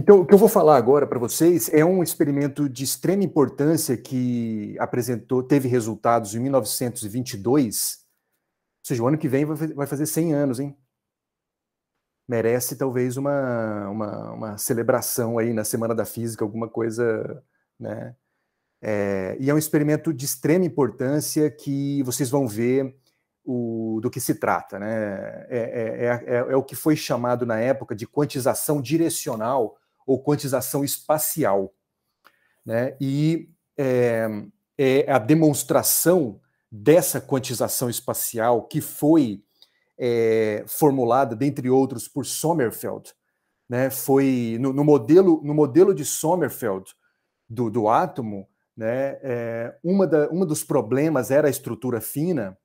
Então, o que eu vou falar agora para vocês é um experimento de extrema importância que apresentou, teve resultados em 1922. Ou seja, o ano que vem vai fazer 100 anos, hein? Merece talvez uma, uma, uma celebração aí na Semana da Física, alguma coisa, né? É, e é um experimento de extrema importância que vocês vão ver o, do que se trata. Né? É, é, é, é, é o que foi chamado na época de quantização direcional ou quantização espacial. Né? E é, é a demonstração dessa quantização espacial que foi é, formulada, dentre outros, por Sommerfeld. Né? Foi no, no, modelo, no modelo de Sommerfeld do, do átomo, né? É, uma, da, uma dos problemas era a estrutura fina,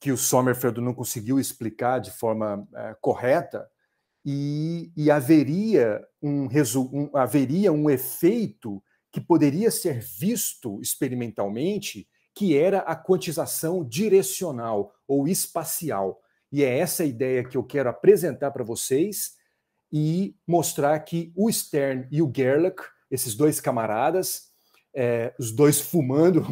que o Sommerfeld não conseguiu explicar de forma é, correta, e, e haveria, um, um, haveria um efeito que poderia ser visto experimentalmente, que era a quantização direcional ou espacial. E é essa ideia que eu quero apresentar para vocês e mostrar que o Stern e o Gerlach, esses dois camaradas, é, os dois fumando,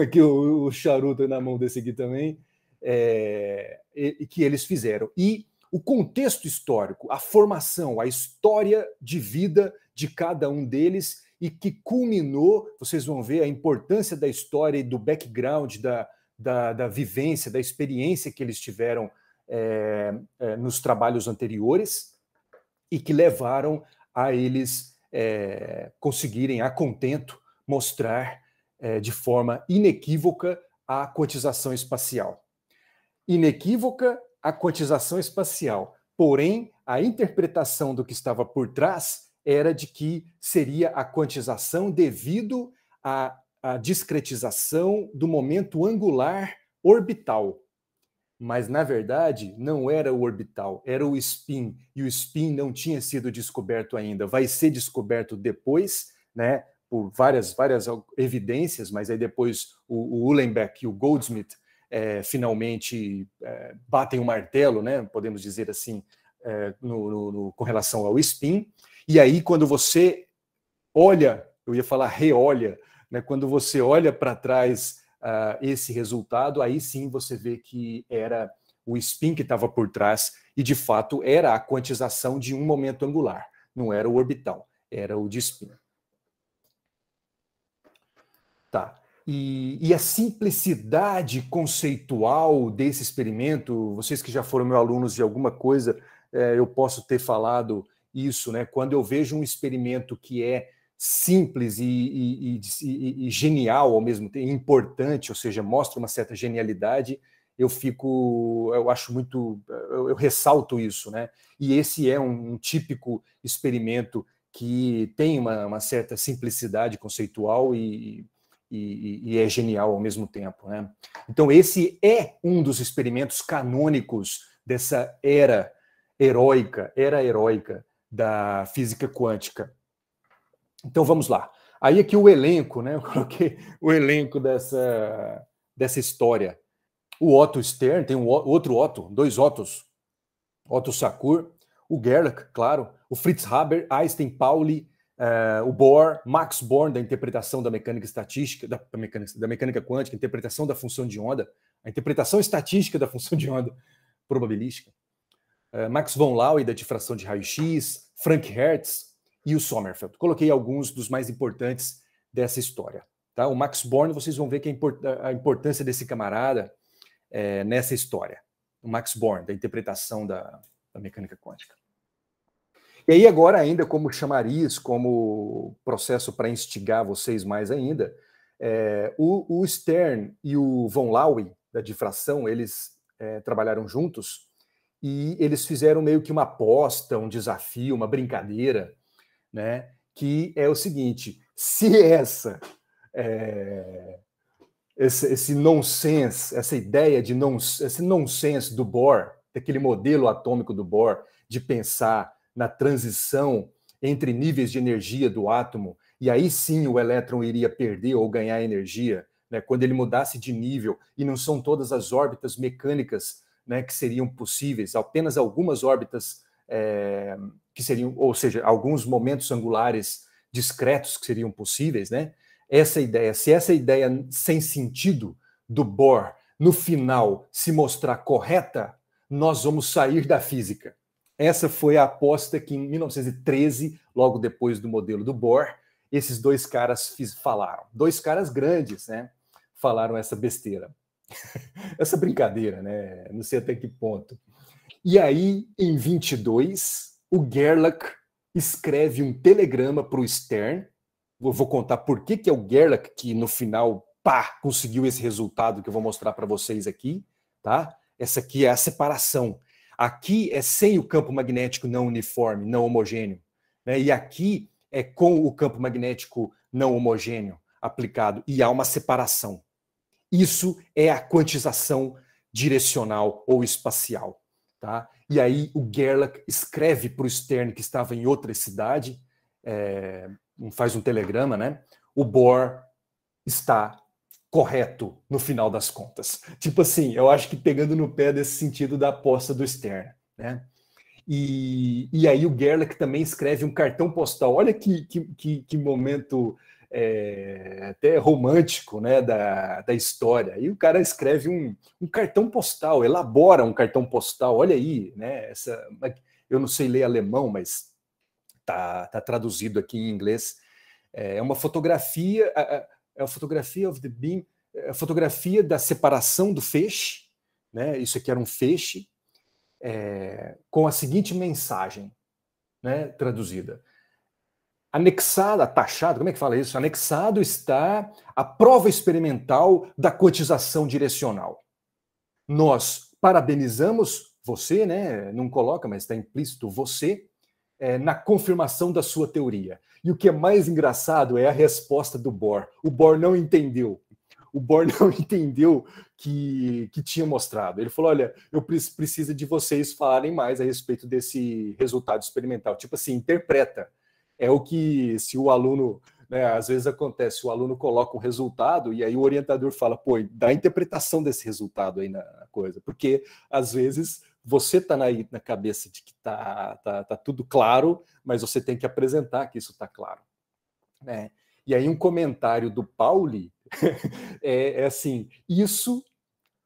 aqui o, o, charuto na mão desse aqui também, é, e, que eles fizeram. E o contexto histórico, a formação, a história de vida de cada um deles e que culminou, vocês vão ver a importância da história e do background, da, da, da vivência, da experiência que eles tiveram é, é, nos trabalhos anteriores e que levaram a eles é, conseguirem, a contento, mostrar é, de forma inequívoca a cotização espacial. Inequívoca a cotização espacial. Porém, a interpretação do que estava por trás era de que seria a quantização devido à, à discretização do momento angular orbital. Mas, na verdade, não era o orbital, era o spin. E o spin não tinha sido descoberto ainda. Vai ser descoberto depois, né? por várias, várias evidências, mas aí depois o, o Uhlenbeck e o Goldsmith é, finalmente é, batem o martelo, né, podemos dizer assim, é, no, no, no, com relação ao spin. E aí, quando você olha, eu ia falar reolha, né, quando você olha para trás uh, esse resultado, aí sim você vê que era o spin que estava por trás e, de fato, era a quantização de um momento angular, não era o orbital, era o de spin. Tá e, e, a simplicidade conceitual desse experimento, vocês que já foram meus alunos de alguma coisa, é, eu posso ter falado isso, né? Quando eu vejo um experimento que é simples e, e, e genial ao mesmo tempo, importante, ou seja, mostra uma certa genialidade, eu fico, eu acho muito, eu, eu ressalto isso, né? E esse é um, um típico experimento que tem uma, uma certa simplicidade conceitual e e, e, é genial ao mesmo tempo. Né? Então, esse é um dos experimentos canônicos dessa era heróica, era heróica da física quântica. Então, vamos lá. Aí aqui o elenco, né? Eu coloquei o elenco dessa, dessa história. O Otto Stern, tem um outro Otto, dois Otos, Otto Sakur, o Gerlach, claro, o Fritz Haber, Einstein, Pauli, Uh, o Bohr, Max Born, da interpretação da mecânica estatística, da mecânica, da mecânica quântica, interpretação da função de onda, a interpretação estatística da função de onda probabilística, uh, Max von Laue, da difração de raio-x, Frank Hertz e o Sommerfeld. Coloquei alguns dos mais importantes dessa história. Tá? O Max Born, vocês vão ver que a, é import a importância desse camarada é, nessa história. O Max Born, da interpretação da, da mecânica quântica. E aí, agora, ainda como chamariz, como processo para instigar vocês mais ainda, é, o, o, Stern e o Von Laue, da difração, eles é, trabalharam juntos e eles fizeram meio que uma aposta, um desafio, uma brincadeira, né? Que é o seguinte: se essa. É, esse, esse nonsense, essa ideia de non, esse nonsense do Bohr, daquele modelo atômico do Bohr, de pensar na transição entre níveis de energia do átomo, e aí sim o elétron iria perder ou ganhar energia, né, quando ele mudasse de nível, e não são todas as órbitas mecânicas né, que seriam possíveis, apenas algumas órbitas é, que seriam, ou seja, alguns momentos angulares discretos que seriam possíveis, né? Essa ideia, se essa ideia sem sentido do Bohr no final se mostrar correta, nós vamos sair da física. Essa foi a aposta que em 1913, logo depois do modelo do Bohr, esses dois caras falaram. Dois caras grandes, né? Falaram essa besteira. essa brincadeira, né? Não sei até que ponto. E aí, em 22, o Gerlach escreve um telegrama para o Stern. Eu vou contar por que, que é o Gerlach que no final, pá, conseguiu esse resultado que eu vou mostrar para vocês aqui, tá? Essa aqui é a separação Aqui é sem o campo magnético não uniforme, não homogêneo. Né? E aqui é com o campo magnético não homogêneo aplicado. E há uma separação. Isso é a quantização direcional ou espacial. Tá? E aí o Gerlach escreve para o Stern, que estava em outra cidade, é, faz um telegrama, né? O Bohr está correto no final das contas. Tipo assim, eu acho que pegando no pé desse sentido da aposta do Stern, né? E, e aí o Gerlach também escreve um cartão postal. Olha que, que, que, que momento é, até romântico né, da, da história. E o cara escreve um, um cartão postal, elabora um cartão postal. Olha aí, né? Essa, eu não sei ler alemão, mas tá, tá traduzido aqui em inglês. É, é uma fotografia. A, a, é a fotografia of the beam, é a fotografia da separação do feixe, né? Isso aqui era um feixe é, com a seguinte mensagem, né? Traduzida: anexada, taxado, como é que fala isso? Anexado está a prova experimental da cotização direcional. Nós parabenizamos você, né? Não coloca, mas está implícito você é, na confirmação da sua teoria. E o que é mais engraçado é a resposta do Bohr. O Bohr não entendeu. O Bohr não entendeu que, que tinha mostrado. Ele falou: olha, eu preciso de vocês falarem mais a respeito desse resultado experimental. Tipo assim, interpreta. É o que, se o aluno né às vezes acontece, o aluno coloca um resultado e aí o orientador fala, pô, dá a interpretação desse resultado aí na coisa, porque às vezes você está na, na cabeça de que está tá, tá tudo claro, mas você tem que apresentar que isso está claro. Né? E aí um comentário do Pauli é, é, assim, isso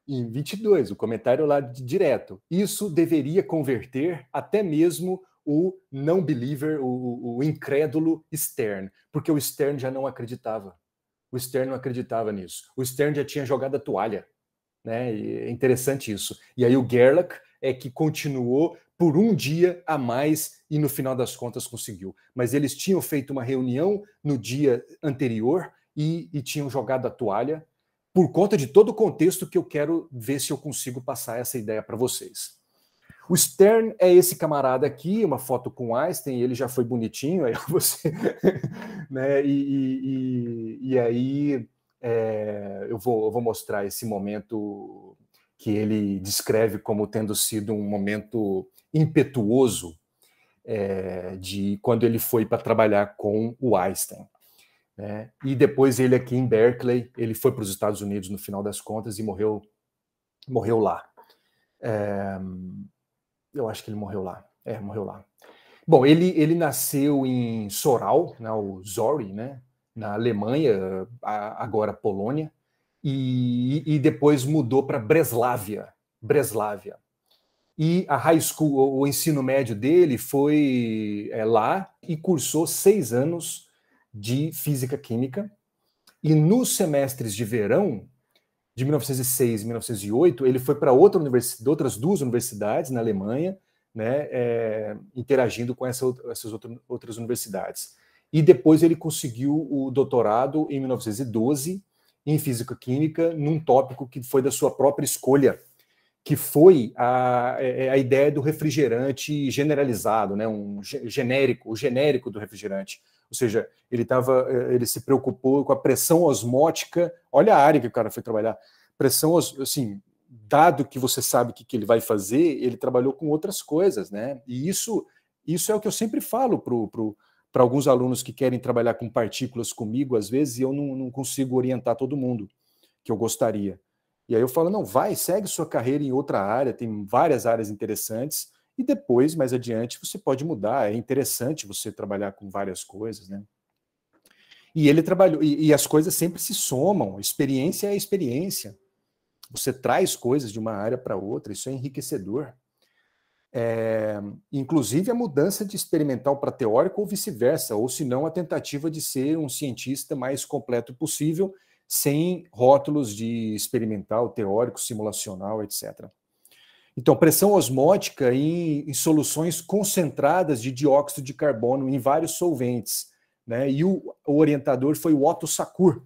em 22, o comentário lá de, direto, isso deveria converter até mesmo o não believer, o, o incrédulo Stern, porque o Stern já não acreditava. O Stern não acreditava nisso. O Stern já tinha jogado a toalha. Né? É interessante isso. E aí o Gerlach é que continuou por um dia a mais e no final das contas conseguiu. Mas eles tinham feito uma reunião no dia anterior e, e tinham jogado a toalha por conta de todo o contexto que eu quero ver se eu consigo passar essa ideia para vocês. O Stern é esse camarada aqui, uma foto com Einstein, ele já foi bonitinho, aí você. né? e, e, e, e aí é, eu, vou, eu vou mostrar esse momento que ele descreve como tendo sido um momento impetuoso é, de quando ele foi para trabalhar com o Einstein. Né? E depois ele aqui em Berkeley, ele foi para os Estados Unidos no final das contas e morreu, morreu lá. É, eu acho que ele morreu lá. É, morreu lá. Bom, ele, ele nasceu em Soral, né, o Zori, né, na Alemanha, agora Polônia, e, e depois mudou para Breslávia, Breslávia. E a high school, o ensino médio dele foi é, lá e cursou seis anos de física química. E nos semestres de verão de 1906 e 1908, ele foi para outra outras duas universidades na Alemanha, né, é, interagindo com essa, essas outra, outras universidades. E depois ele conseguiu o doutorado em 1912 em física-química num tópico que foi da sua própria escolha, que foi a, é, é, a ideia do refrigerante generalizado, né, um genérico, o genérico do refrigerante. Ou seja, ele, tava, é, ele se preocupou com a pressão osmótica. Olha a área que o cara foi trabalhar. Pressão, assim, dado que você sabe o que, que ele vai fazer, ele trabalhou com outras coisas, né? E isso, isso é o que eu sempre falo para pro para alguns alunos que querem trabalhar com partículas comigo, às vezes, e eu não, não consigo orientar todo mundo que eu gostaria. E aí eu falo, não, vai, segue sua carreira em outra área, tem várias áreas interessantes, e depois, mais adiante, você pode mudar. É interessante você trabalhar com várias coisas, né? E ele trabalhou, e, e as coisas sempre se somam, experiência é experiência. Você traz coisas de uma área para outra, isso é enriquecedor. É, inclusive a mudança de experimental para teórico ou vice-versa, ou se não, a tentativa de ser um cientista mais completo possível, sem rótulos de experimental, teórico, simulacional, etc. Então, pressão osmótica em, em, soluções concentradas de dióxido de carbono em vários solventes. Né? E o, o orientador foi o Otto Sakur,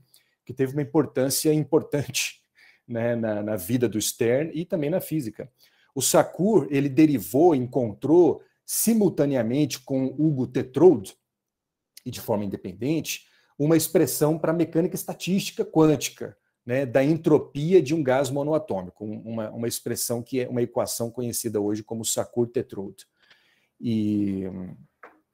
que teve uma importância importante né, na, na, vida do Stern e também na física. O Sakur ele derivou, encontrou simultaneamente com Hugo Tetrode e de forma independente uma expressão para a mecânica estatística quântica, né, da entropia de um gás monoatômico, uma, uma expressão que é uma equação conhecida hoje como Sakur-Tetrode. E hum,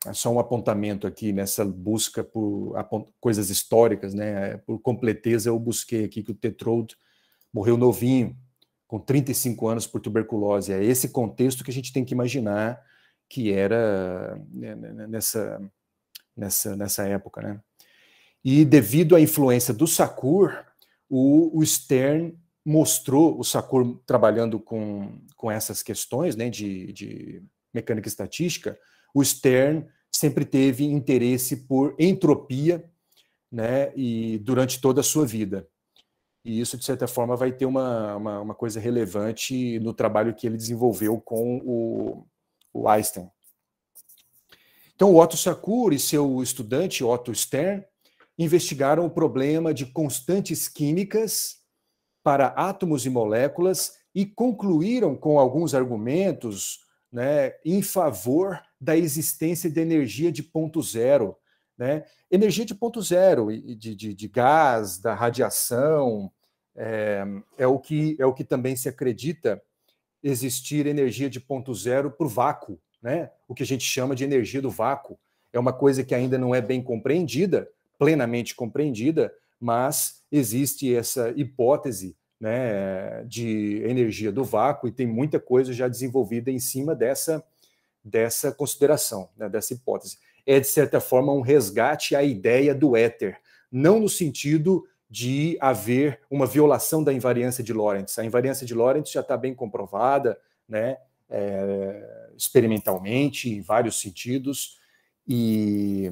é só um apontamento aqui nessa busca por coisas históricas, né? Por completeza, eu busquei aqui que o Tetrode morreu novinho, com 35 anos por tuberculose. É esse contexto que a gente tem que imaginar que era né, né, né, nessa, nessa, nessa época. Né? E devido à influência do Sakur, o, o Stern mostrou o Sakur trabalhando com, com essas questões né, de, de mecânica estatística. O Stern sempre teve interesse por entropia né, e durante toda a sua vida e isso, de certa forma, vai ter uma, uma, uma, coisa relevante no trabalho que ele desenvolveu com o, o Einstein. Então, Otto Sakur e seu estudante, Otto Stern, investigaram o problema de constantes químicas para átomos e moléculas e concluíram com alguns argumentos né, em favor da existência de energia de ponto zero, né? Energia de ponto zero, de, de, de gás, da radiação, é, é, o que, é o que também se acredita existir energia de ponto zero para o vácuo, né? o que a gente chama de energia do vácuo. É uma coisa que ainda não é bem compreendida, plenamente compreendida, mas existe essa hipótese né, de energia do vácuo e tem muita coisa já desenvolvida em cima dessa, dessa consideração, né, dessa hipótese. É, de certa forma, um resgate à ideia do éter, não no sentido de haver uma violação da invariância de Lorentz. A invariância de Lorentz já está bem comprovada, né, é, experimentalmente, em vários sentidos, e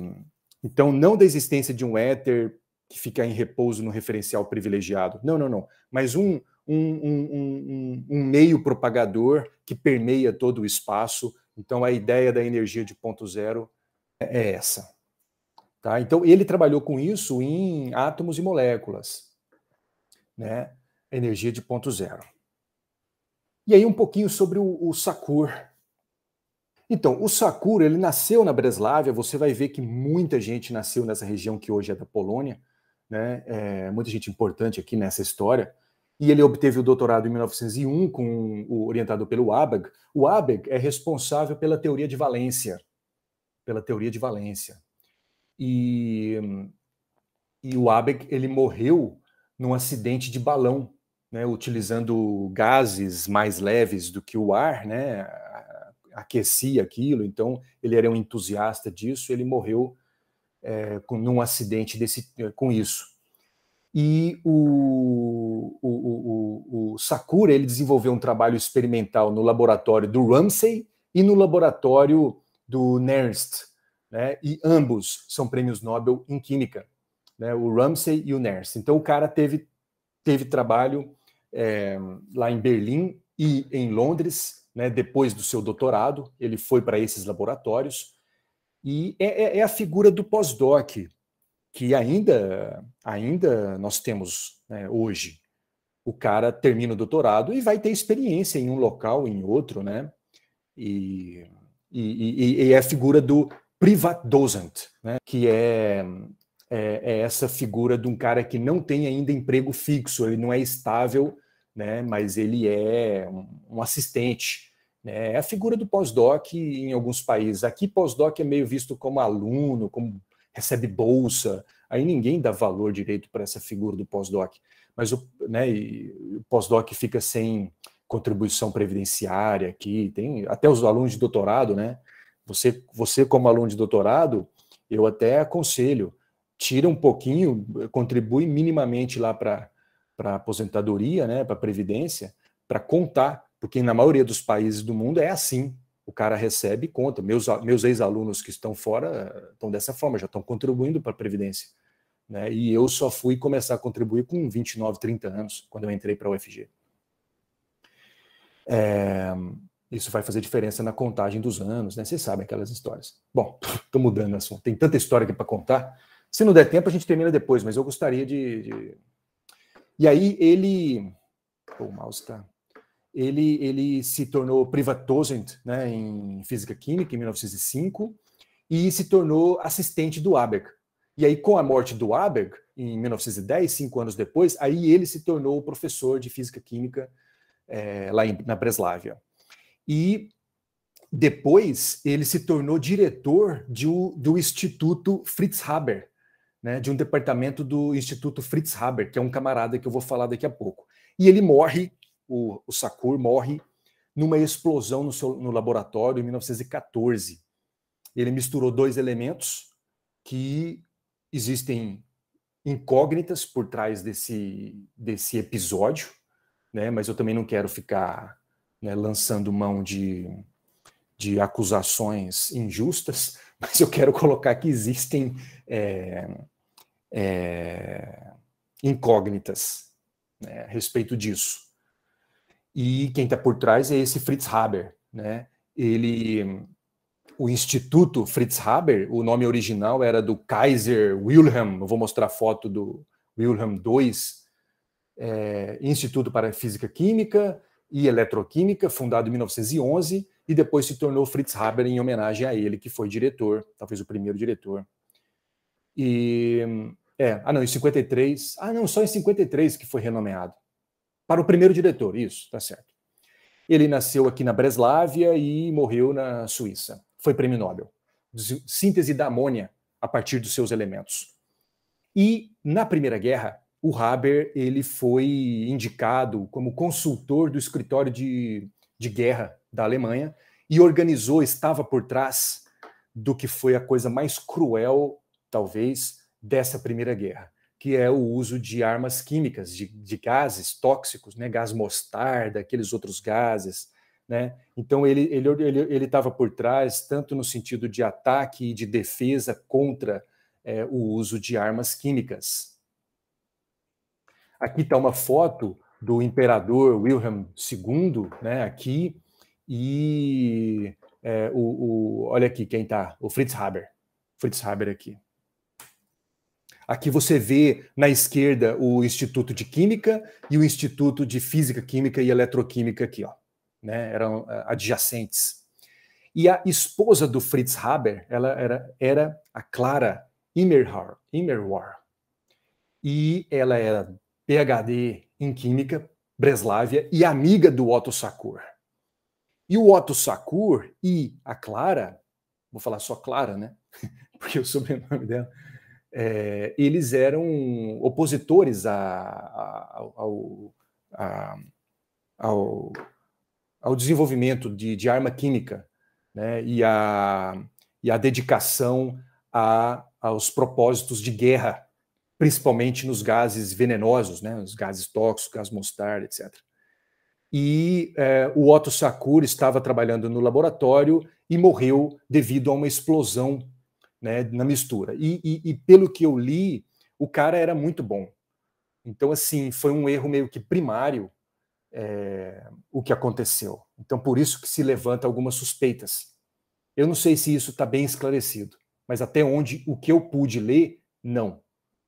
então não da existência de um éter que fica em repouso no referencial privilegiado. Não, não, não. Mas um, um, um, um meio propagador que permeia todo o espaço. Então a ideia da energia de ponto zero é essa. Tá? Então, ele trabalhou com isso em átomos e moléculas, né? energia de ponto zero. E aí um pouquinho sobre o, o Sakur. Então, o Sakur, ele nasceu na Breslávia, você vai ver que muita gente nasceu nessa região que hoje é da Polônia, né? É, muita gente importante aqui nessa história, e ele obteve o doutorado em 1901, com, o, orientado pelo Abeg. O Abeg é responsável pela teoria de valência, pela teoria de valência. E, e o Abeck ele morreu num acidente de balão, né, utilizando gases mais leves do que o ar, né, aquecia aquilo. Então ele era um entusiasta disso. Ele morreu é, com, num acidente desse, é, com isso. E o, o, o, o, Sakura ele desenvolveu um trabalho experimental no laboratório do Ramsey e no laboratório do Nernst, né? E ambos são prêmios Nobel em química, né? O Ramsey e o Nernst. Então o cara teve teve trabalho é, lá em Berlim e em Londres, né? Depois do seu doutorado, ele foi para esses laboratórios e é, é, é a figura do pós-doc que ainda ainda nós temos né, hoje. O cara termina o doutorado e vai ter experiência em um local, em outro, né? E, e, e, e, é a figura do Privat docent, né, que é, é, é, essa figura de um cara que não tem ainda emprego fixo, ele não é estável, né, mas ele é um, um assistente. Né, é a figura do pós-doc em alguns países. Aqui, pós-doc é meio visto como aluno, como recebe bolsa. Aí ninguém dá valor direito para essa figura do pós-doc. Mas o, né, o pós-doc fica sem contribuição previdenciária aqui, tem até os alunos de doutorado, né? Você, você como aluno de doutorado, eu até aconselho, tira um pouquinho, contribui minimamente lá para a aposentadoria, né, para a Previdência, para contar, porque na maioria dos países do mundo é assim. O cara recebe e conta. Meus, meus ex-alunos que estão fora estão dessa forma, já estão contribuindo para a Previdência. Né? E eu só fui começar a contribuir com 29, 30 anos, quando eu entrei para a UFG. É, isso vai fazer diferença na contagem dos anos, né? Vocês sabem aquelas histórias. Bom, estou mudando o assunto. Tem tanta história aqui para contar. Se não der tempo, a gente termina depois, mas eu gostaria de. de... E aí ele. Pô, o mouse está. Ele, ele se tornou privatdozent né, em física química em 1905 e se tornou assistente do Haber. E aí, com a morte do Haber em 1910, cinco anos depois, aí ele se tornou professor de física química é, lá em, na Breslávia e depois ele se tornou diretor de, do Instituto Fritz Haber, né, de um departamento do Instituto Fritz Haber, que é um camarada que eu vou falar daqui a pouco. E ele morre, o, o Sakur morre numa explosão no, seu, no laboratório em 1914. Ele misturou dois elementos que existem incógnitas por trás desse, desse episódio, né? mas eu também não quero ficar né, lançando mão de, de acusações injustas, mas eu quero colocar que existem é, é, incógnitas né, a respeito disso. E quem está por trás é esse Fritz Haber, né? Ele, o Instituto Fritz Haber, o nome original era do Kaiser Wilhelm. Eu vou mostrar a foto do Wilhelm II, é, Instituto para Física Química, e Eletroquímica, fundado em 1911, e depois se tornou Fritz Haber em homenagem a ele, que foi diretor, talvez o primeiro diretor. E é, ah não, em 53, ah não, só em 53 que foi renomeado. Para o primeiro diretor, isso, tá certo. Ele nasceu aqui na Breslávia e morreu na Suíça. Foi prêmio Nobel. Síntese da amônia a partir dos seus elementos. E na Primeira Guerra, o Haber ele foi indicado como consultor do escritório de, de guerra da Alemanha e organizou, estava por trás do que foi a coisa mais cruel, talvez, dessa Primeira Guerra, que é o uso de armas químicas, de, de gases tóxicos, né, gás mostarda, aqueles outros gases, né? Então ele ele ele ele estava por trás tanto no sentido de ataque e de defesa contra é, o uso de armas químicas, Aqui está uma foto do imperador Wilhelm II, né, aqui, e é, o, o, olha aqui quem está, o Fritz Haber. Fritz Haber aqui. Aqui você vê na esquerda o Instituto de Química e o Instituto de Física Química e Eletroquímica aqui, ó, né, eram é, adjacentes. E a esposa do Fritz Haber, ela era, era a Clara Immerwahr, Immerwahr. E ela era PhD em Química, Breslávia, e amiga do Otto Sakur. E o Otto Sakur e a Clara, vou falar só Clara, né? Porque o sobrenome dela. É, eles eram opositores a, a, ao, a, ao, ao, desenvolvimento de, de arma química né? e, a, e a dedicação a, aos propósitos de guerra principalmente nos gases venenosos, né, os gases tóxicos, gás mostarda, etc. E é, o Otto Sakura estava trabalhando no laboratório e morreu devido a uma explosão né, na mistura. E, e, e pelo que eu li, o cara era muito bom. Então, assim, foi um erro meio que primário é, o que aconteceu. Então, por isso que se levanta algumas suspeitas. Eu não sei se isso está bem esclarecido, mas até onde o que eu pude ler, não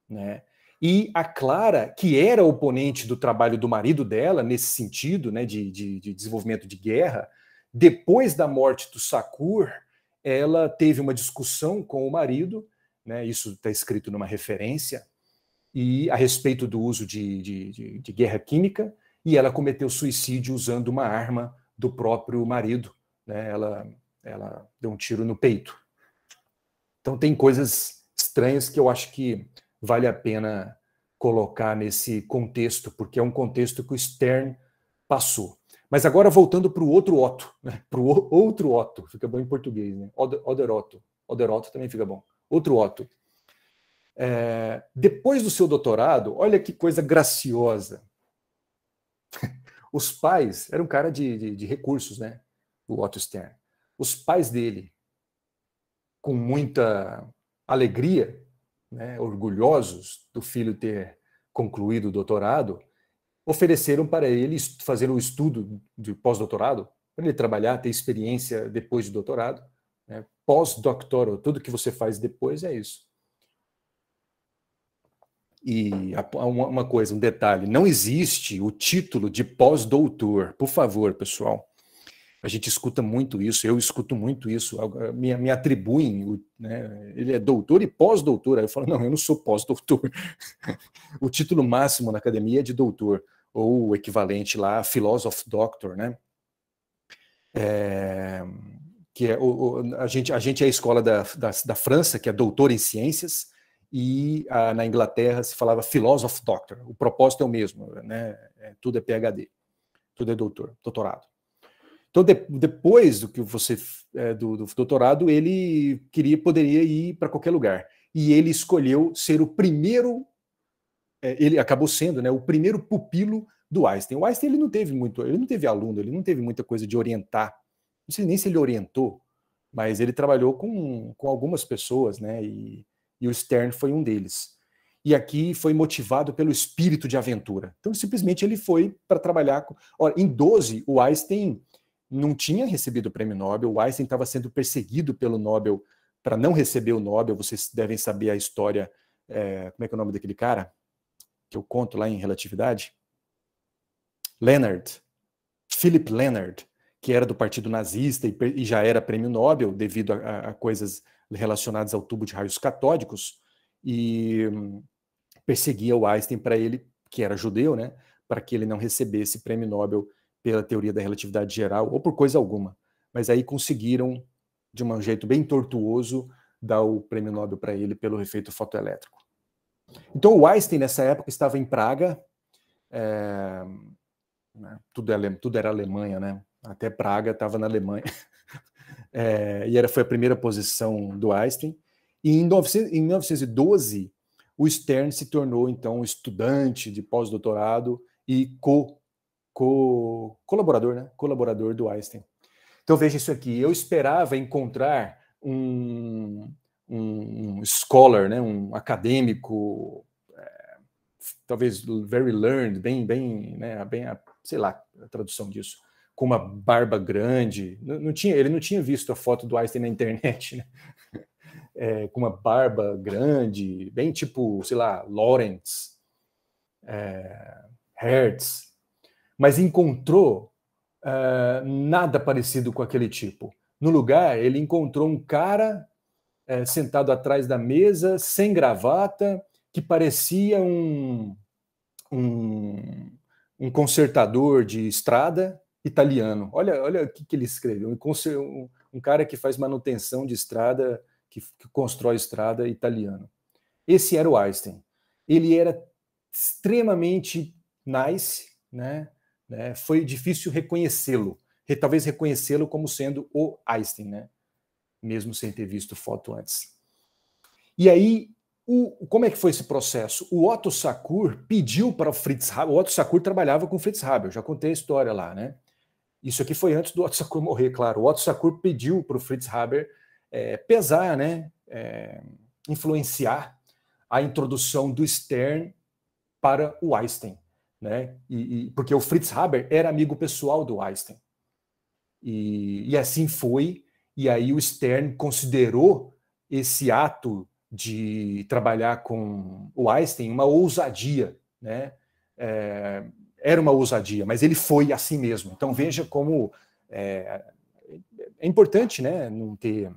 né? E a Clara, que era oponente do trabalho do marido dela, nesse sentido, né, de, de, de desenvolvimento de guerra, depois da morte do Sakur, ela teve uma discussão com o marido, né, isso está escrito numa referência, e a respeito do uso de, de, de, de, guerra química, e ela cometeu suicídio usando uma arma do próprio marido. Né, ela, ela deu um tiro no peito. Então tem coisas estranhas que eu acho que vale a pena colocar nesse contexto, porque é um contexto que o Stern passou. Mas agora voltando para o outro Otto, né? para o outro Otto, fica bom em português, né? Oder Otto. Oder Otto também fica bom. Outro Otto. É, depois do seu doutorado, olha que coisa graciosa. Os pais, era um cara de, de, de recursos, né? O Otto Stern. Os pais dele, com muita alegria, né, orgulhosos do filho ter concluído o doutorado, ofereceram para ele fazer um estudo de pós-doutorado, para ele trabalhar, ter experiência depois do doutorado. Né, Pós-doctoral, tudo que você faz depois é isso. E uma coisa, um detalhe: não existe o título de pós-doutor. Por favor, pessoal. A gente escuta muito isso, eu escuto muito isso, eh, me, me atribuem, né, ele é doutor e pós-doutor. Aí eu falo, não, eu não sou pós-doutor. o título máximo na academia é de doutor, ou o equivalente lá, Philosoph Doctor, né? É, que é, o, o, a, gente, a gente é a escola da, da, da França, que é doutor em ciências, e a, na Inglaterra se falava Philosoph Doctor. O propósito é o mesmo, né? É, tudo é PhD, tudo é doutor, doutorado. Então, de, depois do que você é, do, do, doutorado, ele queria, poderia ir para qualquer lugar. E ele escolheu ser o primeiro, é, ele acabou sendo né, o primeiro pupilo do Einstein. O Einstein ele não teve muito, ele não teve aluno, ele não teve muita coisa de orientar. Não sei nem se ele orientou, mas ele trabalhou com, com algumas pessoas, né? E, e o Stern foi um deles. E aqui foi motivado pelo espírito de aventura. Então, simplesmente ele foi para trabalhar. Com... Ora, em 12, o Einstein não tinha recebido o prêmio Nobel, o Einstein estava sendo perseguido pelo Nobel para não receber o Nobel. Vocês devem saber a história, é, como é que é o nome daquele cara que eu conto lá em Relatividade? Leonard, Philip Leonard, que era do Partido Nazista e, e já era prêmio Nobel devido a, a, a coisas relacionadas ao tubo de raios catódicos e hum, perseguia o Einstein para ele, que era judeu, né, para que ele não recebesse prêmio Nobel pela teoria da relatividade geral ou por coisa alguma. Mas aí conseguiram, de um jeito bem tortuoso, dar o prêmio Nobel para ele pelo efeito fotoelétrico. Então, o Einstein, nessa época, estava em Praga. Eh, né, é... Tudo, era Tudo, era Alemanha, né? Até Praga estava na Alemanha. É... E era, foi a primeira posição do Einstein. E em, em 1912, o Stern se tornou, então, estudante de pós-doutorado e co co colaborador, né? Colaborador do Einstein. Então veja isso aqui. Eu esperava encontrar um, um, um scholar, né? Um acadêmico, é, talvez very learned, bem, bem, né? Bem, a, sei lá, a tradução disso com uma barba grande. Não, não, tinha, ele não tinha visto a foto do Einstein na internet, né? é, com uma barba grande, bem tipo, sei lá, Lawrence, é, Hertz, mas encontrou uh, nada parecido com aquele tipo. No lugar, ele encontrou um cara uh, sentado atrás da mesa, sem gravata, que parecia um, um, um consertador de estrada italiano. Olha, olha o que, que ele escreveu: um, um, cara que faz manutenção de estrada, que, que constrói estrada italiano. Esse era o Einstein. Ele era extremamente nice, né? né, foi difícil reconhecê-lo, talvez reconhecê-lo como sendo o Einstein, né, mesmo sem ter visto foto antes. E aí, o, como é que foi esse processo? O Otto Sakur pediu para o Fritz Haber, o Otto Sakur trabalhava com o Fritz Haber, já contei a história lá, né? Isso aqui foi antes do Otto Sakur morrer, claro. O Otto Sakur pediu para o Fritz Haber é, pesar, né, é, influenciar a introdução do Stern para o Einstein né? E, e, porque o Fritz Haber era amigo pessoal do Einstein. E, e assim foi, e aí o Stern considerou esse ato de trabalhar com o Einstein uma ousadia, né? É, era uma ousadia, mas ele foi assim mesmo. Então veja como é, é importante, né? Não ter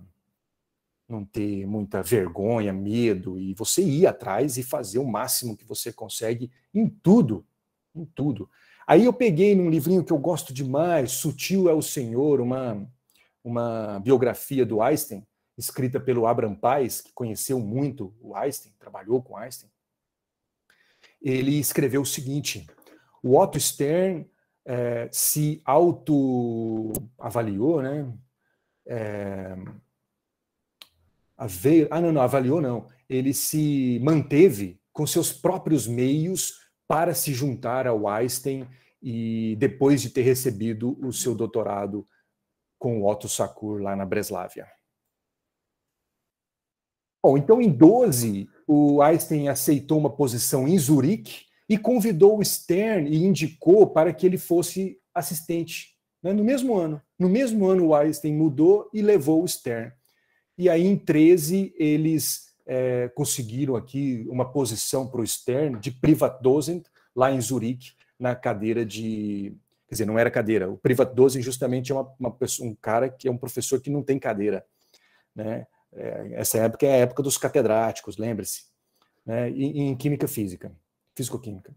não ter muita vergonha, medo e você ir atrás e fazer o máximo que você consegue em tudo em tudo. Aí eu peguei num livrinho que eu gosto demais, Sutil é o Senhor, uma, uma biografia do Einstein, escrita pelo Abraham Pais que conheceu muito o Einstein, trabalhou com Einstein. Ele escreveu o seguinte: o Otto Stern é, se autoavaliou, né? É, ah, não, não, avaliou não. Ele se manteve com seus próprios meios para se juntar ao Einstein e depois de ter recebido o seu doutorado com Otto Sakur lá na Breslávia. Bom, então em 12, o Einstein aceitou uma posição em Zurique e convidou o Stern e indicou para que ele fosse assistente. Né? No mesmo ano, no mesmo ano o Einstein mudou e levou o Stern. E aí em 13 eles é, conseguiram aqui uma posição para o Stern de Privatdozent, lá em Zurique, na cadeira de. Quer dizer, não era cadeira. O Privatdozent, justamente, é uma, uma pessoa, um cara que é um professor que não tem cadeira. Né? É, essa época é a época dos catedráticos, lembre-se, né? em, em química física, físico-química.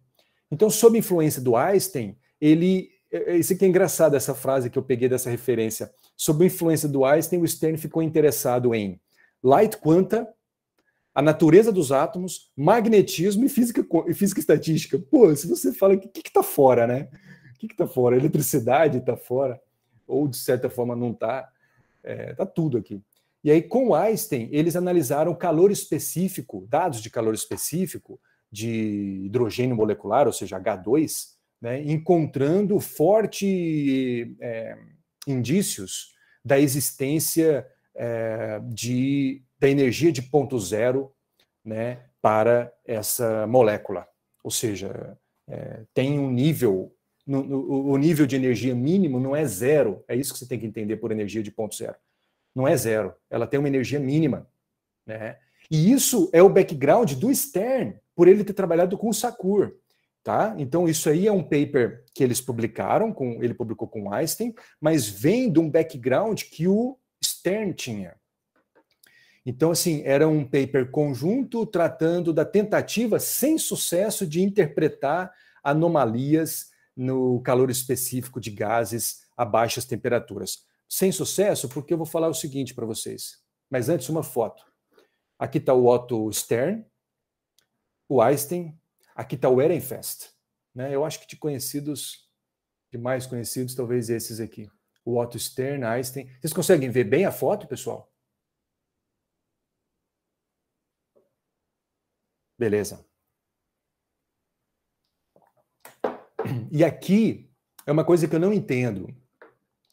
Então, sob influência do Einstein, ele é, é, isso que é engraçado, essa frase que eu peguei dessa referência. Sob influência do Einstein, o Stern ficou interessado em light quanta, a natureza dos átomos, magnetismo e física, e física estatística. Pô, se você fala, o que está fora, né? O que está fora? eletricidade está fora, ou de certa forma não está. Está é, tá tudo aqui. E aí, com Einstein, eles analisaram calor específico, dados de calor específico, de hidrogênio molecular, ou seja, H2, né, encontrando fortes é, indícios da existência é, de da energia de ponto zero né, para essa molécula. Ou seja, é, tem um nível, no, no, o nível de energia mínimo não é zero. É isso que você tem que entender por energia de ponto zero. Não é zero, ela tem uma energia mínima. Né? E isso é o background do Stern, por ele ter trabalhado com o Sakur. Tá? Então, isso aí é um paper que eles publicaram, com, ele publicou com Einstein, mas vem de um background que o Stern tinha. Então, assim, era um paper conjunto tratando da tentativa sem sucesso de interpretar anomalias no calor específico de gases a baixas temperaturas. Sem sucesso, porque eu vou falar o seguinte para vocês. Mas antes, uma foto. Aqui está o Otto Stern, o Einstein, aqui está o Ehrenfest. Né? Eu acho que de conhecidos, de mais conhecidos, talvez esses aqui. O Otto Stern, Einstein. Vocês conseguem ver bem a foto, pessoal? Beleza. E aqui é uma coisa que eu não entendo.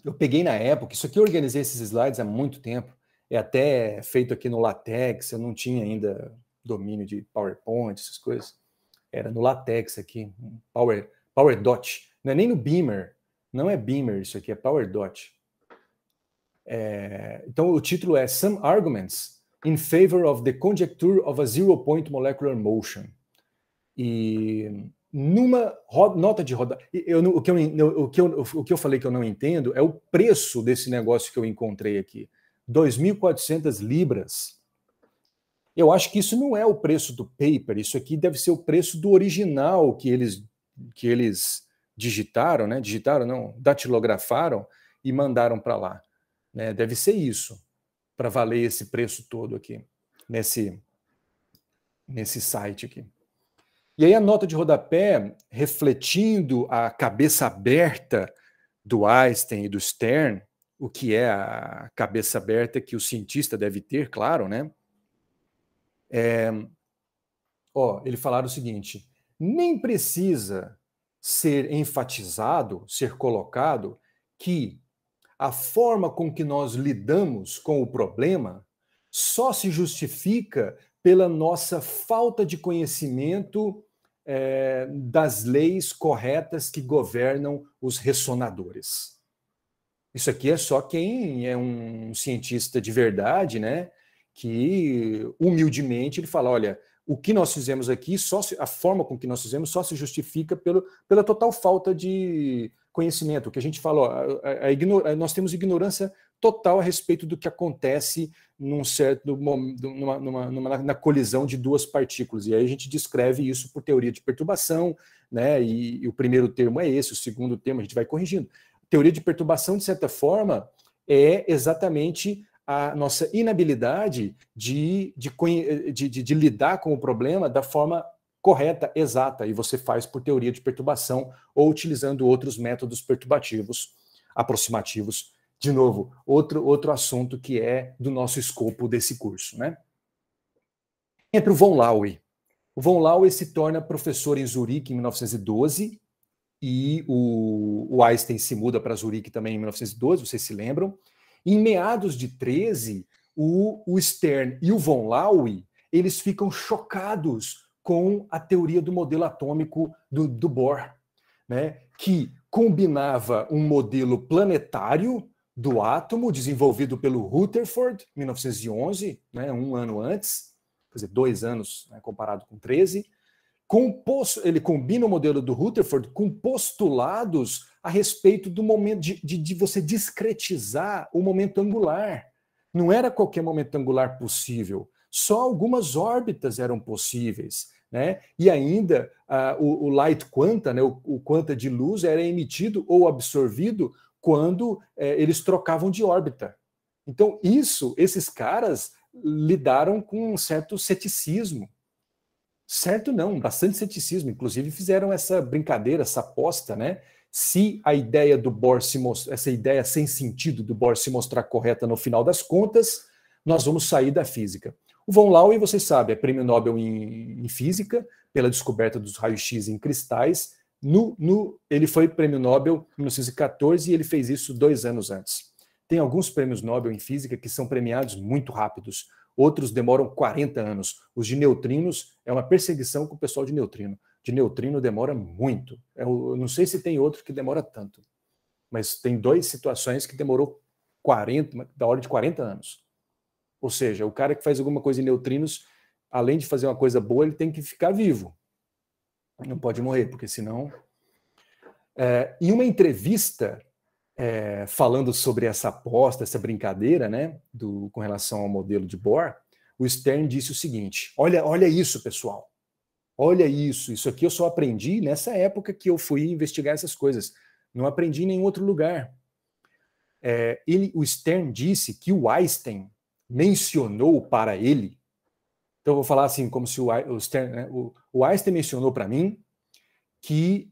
Eu peguei na época, isso aqui eu organizei esses slides há muito tempo, é até feito aqui no LaTeX, eu não tinha ainda domínio de PowerPoint, essas coisas. Era no LaTeX aqui, Power, PowerDot. Não é nem no Beamer, não é Beamer isso aqui, é PowerDot. É, então o título é Some Arguments in favor of the conjecture of a zero-point molecular motion. E numa nota de rodada, eu, o, que eu, o, que eu, o que eu falei que eu não entendo é o preço desse negócio que eu encontrei aqui. 2.400 libras. Eu acho que isso não é o preço do paper, isso aqui deve ser o preço do original que eles, que eles digitaram, né? Digitaram, não, datilografaram e mandaram para lá. Né? Deve ser isso para valer esse preço todo aqui, nesse, nesse site aqui. E aí a nota de rodapé, refletindo a cabeça aberta do Einstein e do Stern, o que é a cabeça aberta que o cientista deve ter, claro, né? É, ó, ele falaram o seguinte: nem precisa ser enfatizado, ser colocado que a forma com que nós lidamos com o problema só se justifica pela nossa falta de conhecimento é, das leis corretas que governam os ressonadores. Isso aqui é só quem é um cientista de verdade, né? Que humildemente ele fala: olha, o que nós fizemos aqui, só se, a forma com que nós fizemos, só se justifica pelo, pela total falta de conhecimento, que a gente fala, ó, a, a nós temos ignorância total a respeito do que acontece num certo numa, numa, numa, na colisão de duas partículas. E aí a gente descreve isso por teoria de perturbação, né? E, e, o primeiro termo é esse, o segundo termo a gente vai corrigindo. Teoria de perturbação, de certa forma, é exatamente a nossa inabilidade de, de, de, de lidar com o problema da forma correta, exata, e você faz por teoria de perturbação ou utilizando outros métodos perturbativos aproximativos. De novo, outro, outro assunto que é do nosso escopo desse curso. Né? Entra o Von Laue. O Von Laue se torna professor em Zurique em 1912 e o, o Einstein se muda para Zurique também em 1912, vocês se lembram. Em meados de 13, o, o Stern e o Von Laue eles ficam chocados com a teoria do modelo atômico do, do Bohr, né, que combinava um modelo planetário do átomo, desenvolvido pelo Rutherford, em 1911, né, um ano antes, quer dizer, dois anos né, comparado com 13, com, ele combina o modelo do Rutherford com postulados a respeito do momento de, de, de você discretizar o momento angular. Não era qualquer momento angular possível, só algumas órbitas eram possíveis. Né? E ainda uh, o, o, light quanta, né, o, o, quanta de luz, era emitido ou absorvido quando é, eles trocavam de órbita. Então, isso, esses caras lidaram com um certo ceticismo. Certo, não, bastante ceticismo. Inclusive, fizeram essa brincadeira, essa aposta, né? Se a ideia do Bohr se essa ideia sem sentido do Bohr se mostrar correta no final das contas, nós vamos sair da física. O Von Laue, você sabe é prêmio Nobel em, em física, pela descoberta dos raios-x em cristais. No, no, ele foi prêmio Nobel em 1914 e ele fez isso dois anos antes. Tem alguns prêmios Nobel em física que são premiados muito rápidos, outros demoram 40 anos. Os de neutrinos é uma perseguição com o pessoal de neutrino. De neutrino demora muito. É eu não sei se tem outro que demora tanto, mas tem duas situações que demorou 40, da hora de 40 anos. Ou seja, o cara que faz alguma coisa em neutrinos, além de fazer uma coisa boa, ele tem que ficar vivo. Não pode morrer, porque senão. É, em uma entrevista é, falando sobre essa aposta, essa brincadeira, né, do, com relação ao modelo de Bohr, o Stern disse o seguinte: olha, olha isso, pessoal. Olha isso, isso aqui eu só aprendi nessa época que eu fui investigar essas coisas. Não aprendi em nenhum outro lugar. É, ele, o Stern disse que o Einstein mencionou para ele. Então, eu vou falar assim, como se o, o, Stern, né, o, o Einstein mencionou para mim que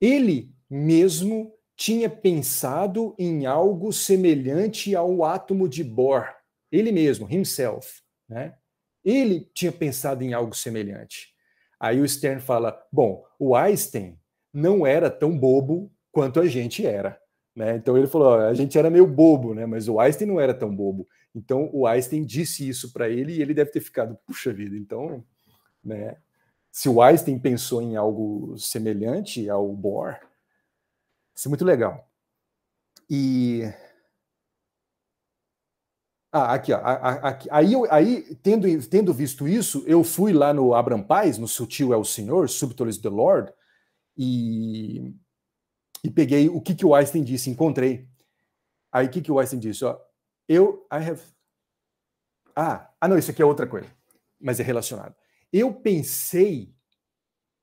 ele mesmo tinha pensado em algo semelhante ao átomo de Bohr. Ele mesmo, himself. Né? Ele tinha pensado em algo semelhante. Aí o Stern fala: bom, o Einstein não era tão bobo quanto a gente era. Né? Então ele falou: a gente era meio bobo, né? mas o Einstein não era tão bobo. Então o Einstein disse isso para ele e ele deve ter ficado, puxa vida, então, né? Se o Einstein pensou em algo semelhante ao Bohr, isso é muito legal. E ah, aqui, ó, aqui. Aí, aí tendo, tendo visto isso, eu fui lá no Abraham Paz, no Sutil é o Senhor, Subtle is the Lord, e, e peguei o que, que o Einstein disse, encontrei. Aí o que, que o Einstein disse? Ó, eu. I have. Ah, ah, não, isso aqui é outra coisa, mas é relacionado. Eu pensei.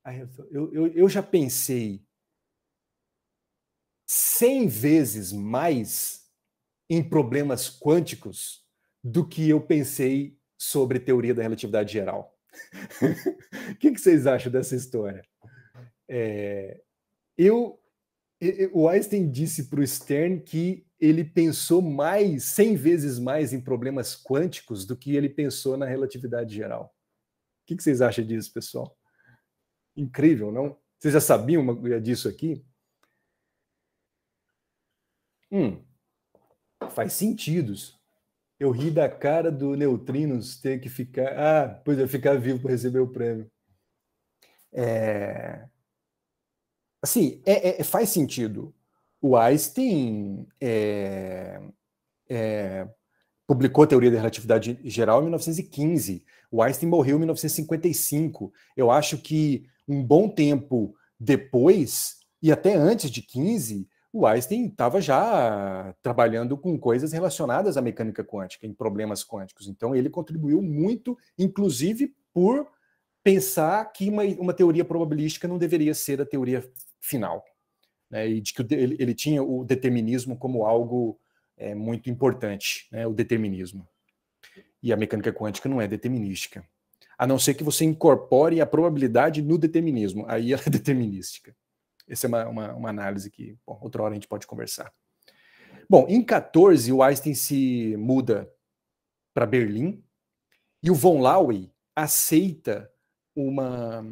Have, eu, eu, eu já pensei 100 vezes mais em problemas quânticos do que eu pensei sobre teoria da relatividade geral. O que, que, vocês acham dessa história? É, eu, eu, o Einstein disse para o Stern que ele pensou mais, 100 vezes mais em problemas quânticos do que ele pensou na relatividade geral. O que vocês acham disso, pessoal? Incrível, não? Vocês já sabiam eh, disso aqui? Hum, faz sentido. Eu ri da cara do Neutrinos ter que ficar. Ah, pois eu é, ficar vivo para receber o prêmio. É... Assim, é, é, faz sentido o Einstein é, é, publicou a teoria da relatividade geral em 1915. O Einstein morreu em 1955. Eu acho que um bom tempo depois, e até antes de 15, o Einstein estava já trabalhando com coisas relacionadas à mecânica quântica, em problemas quânticos. Então, ele contribuiu muito, inclusive por pensar que uma, uma teoria probabilística não deveria ser a teoria final né, e de que ele, ele, tinha o determinismo como algo é, muito importante, né, o determinismo. E a mecânica quântica não é determinística, a não ser que você incorpore a probabilidade no determinismo, aí ela é determinística. Essa é uma, uma, uma análise que, bom, outra hora a gente pode conversar. Bom, em 14, o Einstein se muda para Berlim e o von Laue aceita uma,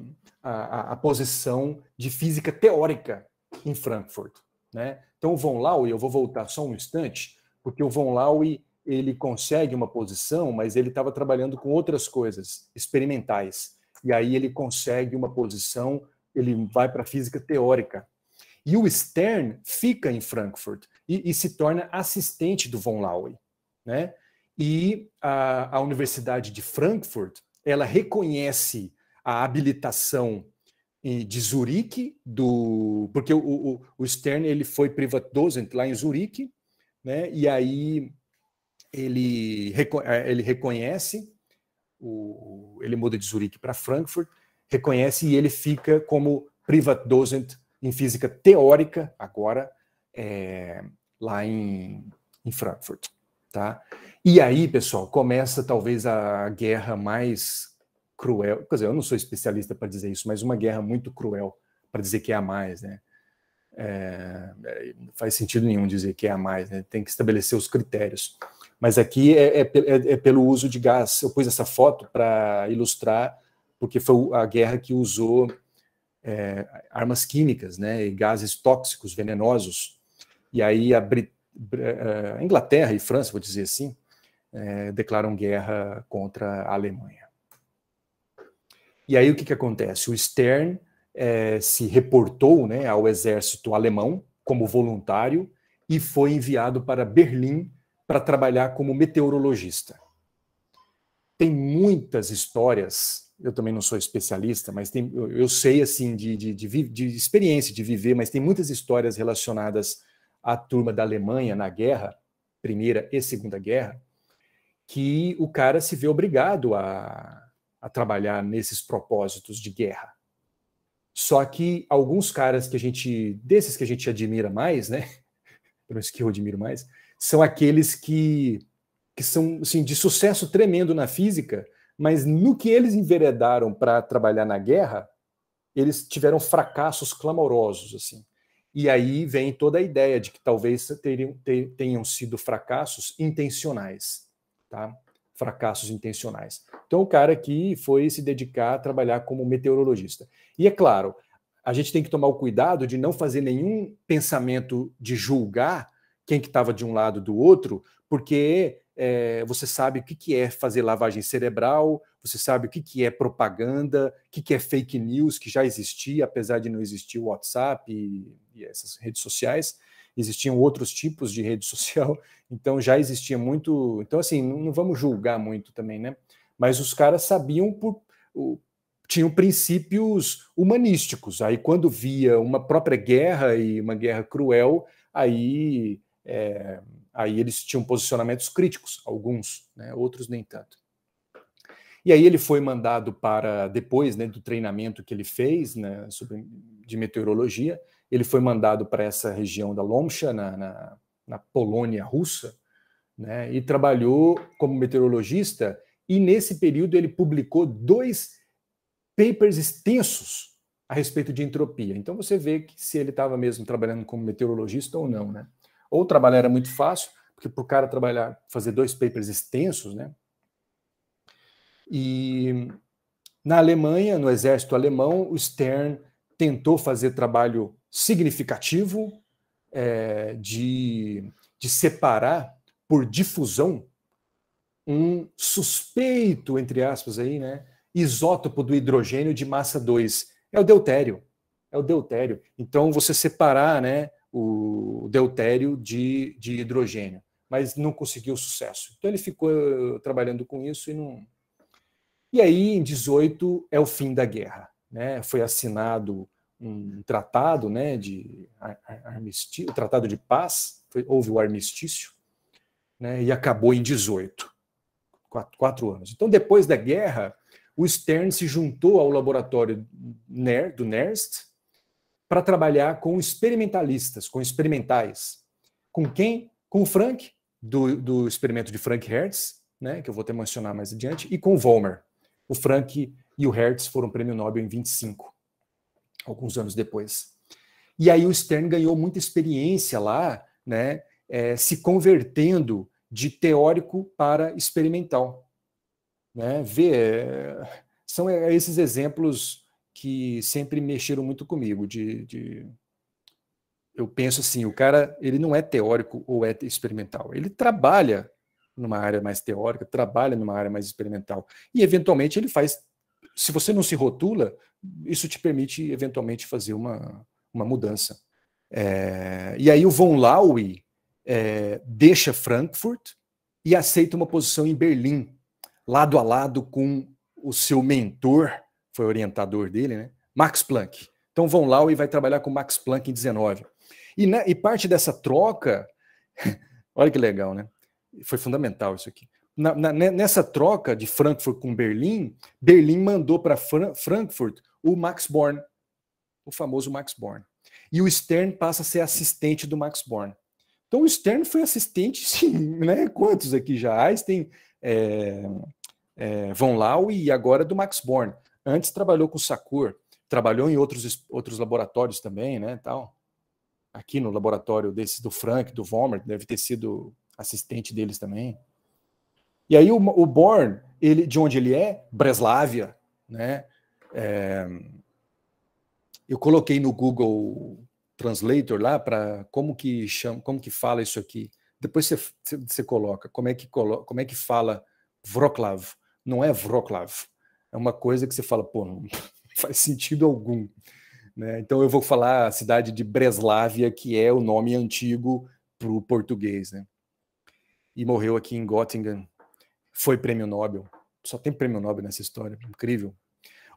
a, a, a posição de física teórica em Frankfurt. Né? Então, o Von Laue eu vou voltar só um instante, porque o Von Laue ele consegue uma posição, mas ele estava trabalhando com outras coisas experimentais. E aí ele consegue uma posição, ele vai para a física teórica. E o Stern fica em Frankfurt e, e se torna assistente do Von Laue, né? E a, a Universidade de Frankfurt, ela reconhece a habilitação de Zurique, do porque o, o, o Stern ele foi privatdozent lá em Zurique, né? E aí ele, é, ele reconhece, o, ele muda de Zurique para Frankfurt, reconhece e ele fica como privatdozent em física teórica agora é, lá em, em Frankfurt, tá? E aí, pessoal, começa talvez a guerra mais cruel. Quer dizer, eu não sou especialista para dizer isso, mas uma guerra muito cruel para dizer que é a mais, né? É, é, faz sentido nenhum dizer que é a mais, né? Tem que estabelecer os critérios. Mas aqui é, é, é, é pelo uso de gás. Eu pus essa foto para ilustrar, porque foi a guerra que usou é, armas químicas, né? E gases tóxicos, venenosos. E aí a, Brit... a Inglaterra e França, vou dizer assim, declaram guerra contra a Alemanha. E aí o que, que acontece? O Stern é, se reportou né, ao exército alemão como voluntário e foi enviado para Berlim para trabalhar como meteorologista. Tem muitas histórias, eu também não sou especialista, mas tem, eu, eu sei assim de, de, de, de experiência de viver, mas tem muitas histórias relacionadas à turma da Alemanha na guerra, Primeira e Segunda Guerra, que o cara se vê obrigado a, a trabalhar nesses propósitos de guerra. Só que alguns caras que a gente, desses que a gente admira mais, né? Pelo menos que eu admiro mais, são aqueles que, que são assim, de sucesso tremendo na física, mas no que eles enveredaram para trabalhar na guerra, eles tiveram fracassos clamorosos, assim. E aí vem toda a ideia de que talvez teriam, ter, tenham sido fracassos intencionais, tá? fracassos intencionais. Então, o cara que foi se dedicar a trabalhar como meteorologista. E é claro, a gente tem que tomar o cuidado de não fazer nenhum pensamento de julgar quem que estava de um lado do outro, porque é, você sabe o que, que é fazer lavagem cerebral, você sabe o que, que é propaganda, o que, que é fake news, que já existia, apesar de não existir o WhatsApp e, e essas redes sociais existiam outros tipos de rede social, então já existia muito. Então, assim, não, vamos julgar muito também, né? Mas os caras sabiam por. O, tinham princípios humanísticos. Aí, quando via uma própria guerra e uma guerra cruel, aí, é, aí eles tinham posicionamentos críticos, alguns, né? outros nem tanto. E aí ele foi mandado para depois né, do treinamento que ele fez né, sobre, de meteorologia, ele foi mandado para essa região da Lomcha, na, na, na Polônia russa, né, e trabalhou como meteorologista. E nesse período ele publicou dois papers extensos a respeito de entropia. Então você vê que se ele estava mesmo trabalhando como meteorologista ou não, né? Ou trabalho era muito fácil, porque para o cara trabalhar, fazer dois papers extensos, né? E na Alemanha, no exército alemão, o Stern tentou fazer trabalho significativo é, de, de separar por difusão um suspeito, entre aspas, aí, né, isótopo do hidrogênio de massa 2. É o deutério. É o deutério. Então, você separar né, o deutério de, de hidrogênio, mas não conseguiu sucesso. Então, ele ficou eh, trabalhando com isso e não. E aí, em 18, é o fim da guerra. Né? Foi assinado um tratado né, de armistício, o tratado de paz, foi, houve o armistício, né, e acabou em 18, quatro, quatro anos. Então, depois da guerra, o Stern se juntou ao laboratório NER, do NERST para trabalhar com experimentalistas, com experimentais. Com quem? Com o Frank, do, do experimento de Frank Hertz, né, que eu vou até mencionar mais adiante, e com o Vollmer. O Frank e o Hertz foram prêmio Nobel em 25 alguns anos depois. E aí o Stern ganhou muita experiência lá, né, é, se convertendo de teórico para experimental. Né? Vê, é, são é, esses exemplos que sempre mexeram muito comigo. De, de, eu penso assim, o cara ele não é teórico ou é experimental. Ele trabalha numa área mais teórica, trabalha numa área mais experimental e eventualmente ele faz se você não se rotula, isso te permite eventualmente fazer uma, uma mudança. É, e aí o Von Laue é, deixa Frankfurt e aceita uma posição em Berlim, lado a lado com o seu mentor, foi orientador dele, né? Max Planck. Então Von Laue vai trabalhar com Max Planck em 19. E, né e parte dessa troca, olha que legal, né? Foi fundamental isso aqui na, na, nessa troca de Frankfurt com Berlim, Berlim mandou para Fran Frankfurt o Max Born, o famoso Max Born. E o Stern passa a ser assistente do Max Born. Então o Stern foi assistente, sim, né? Quantos aqui já? Einstein, é, é, Von Lau e agora do Max Born. Antes trabalhou com Sakur, trabalhou em outros, outros laboratórios também, né? Tal. Aqui no laboratório desse do Frank, do Vomer, deve ter sido assistente deles também. E aí o, o Born, ele, de onde ele é, Breslávia, né? É, eu coloquei no Google Translator lá para como que chama, como que fala isso aqui. Depois você, você coloca como é que como é que fala Wroclaw. Não é Wroclaw. É uma coisa que você fala, pô, não faz sentido algum. Né? Então eu vou falar a cidade de Breslávia, que é o nome antigo para o português. Né? E morreu aqui em Göttingen foi prêmio Nobel. Só tem prêmio Nobel nessa história, incrível.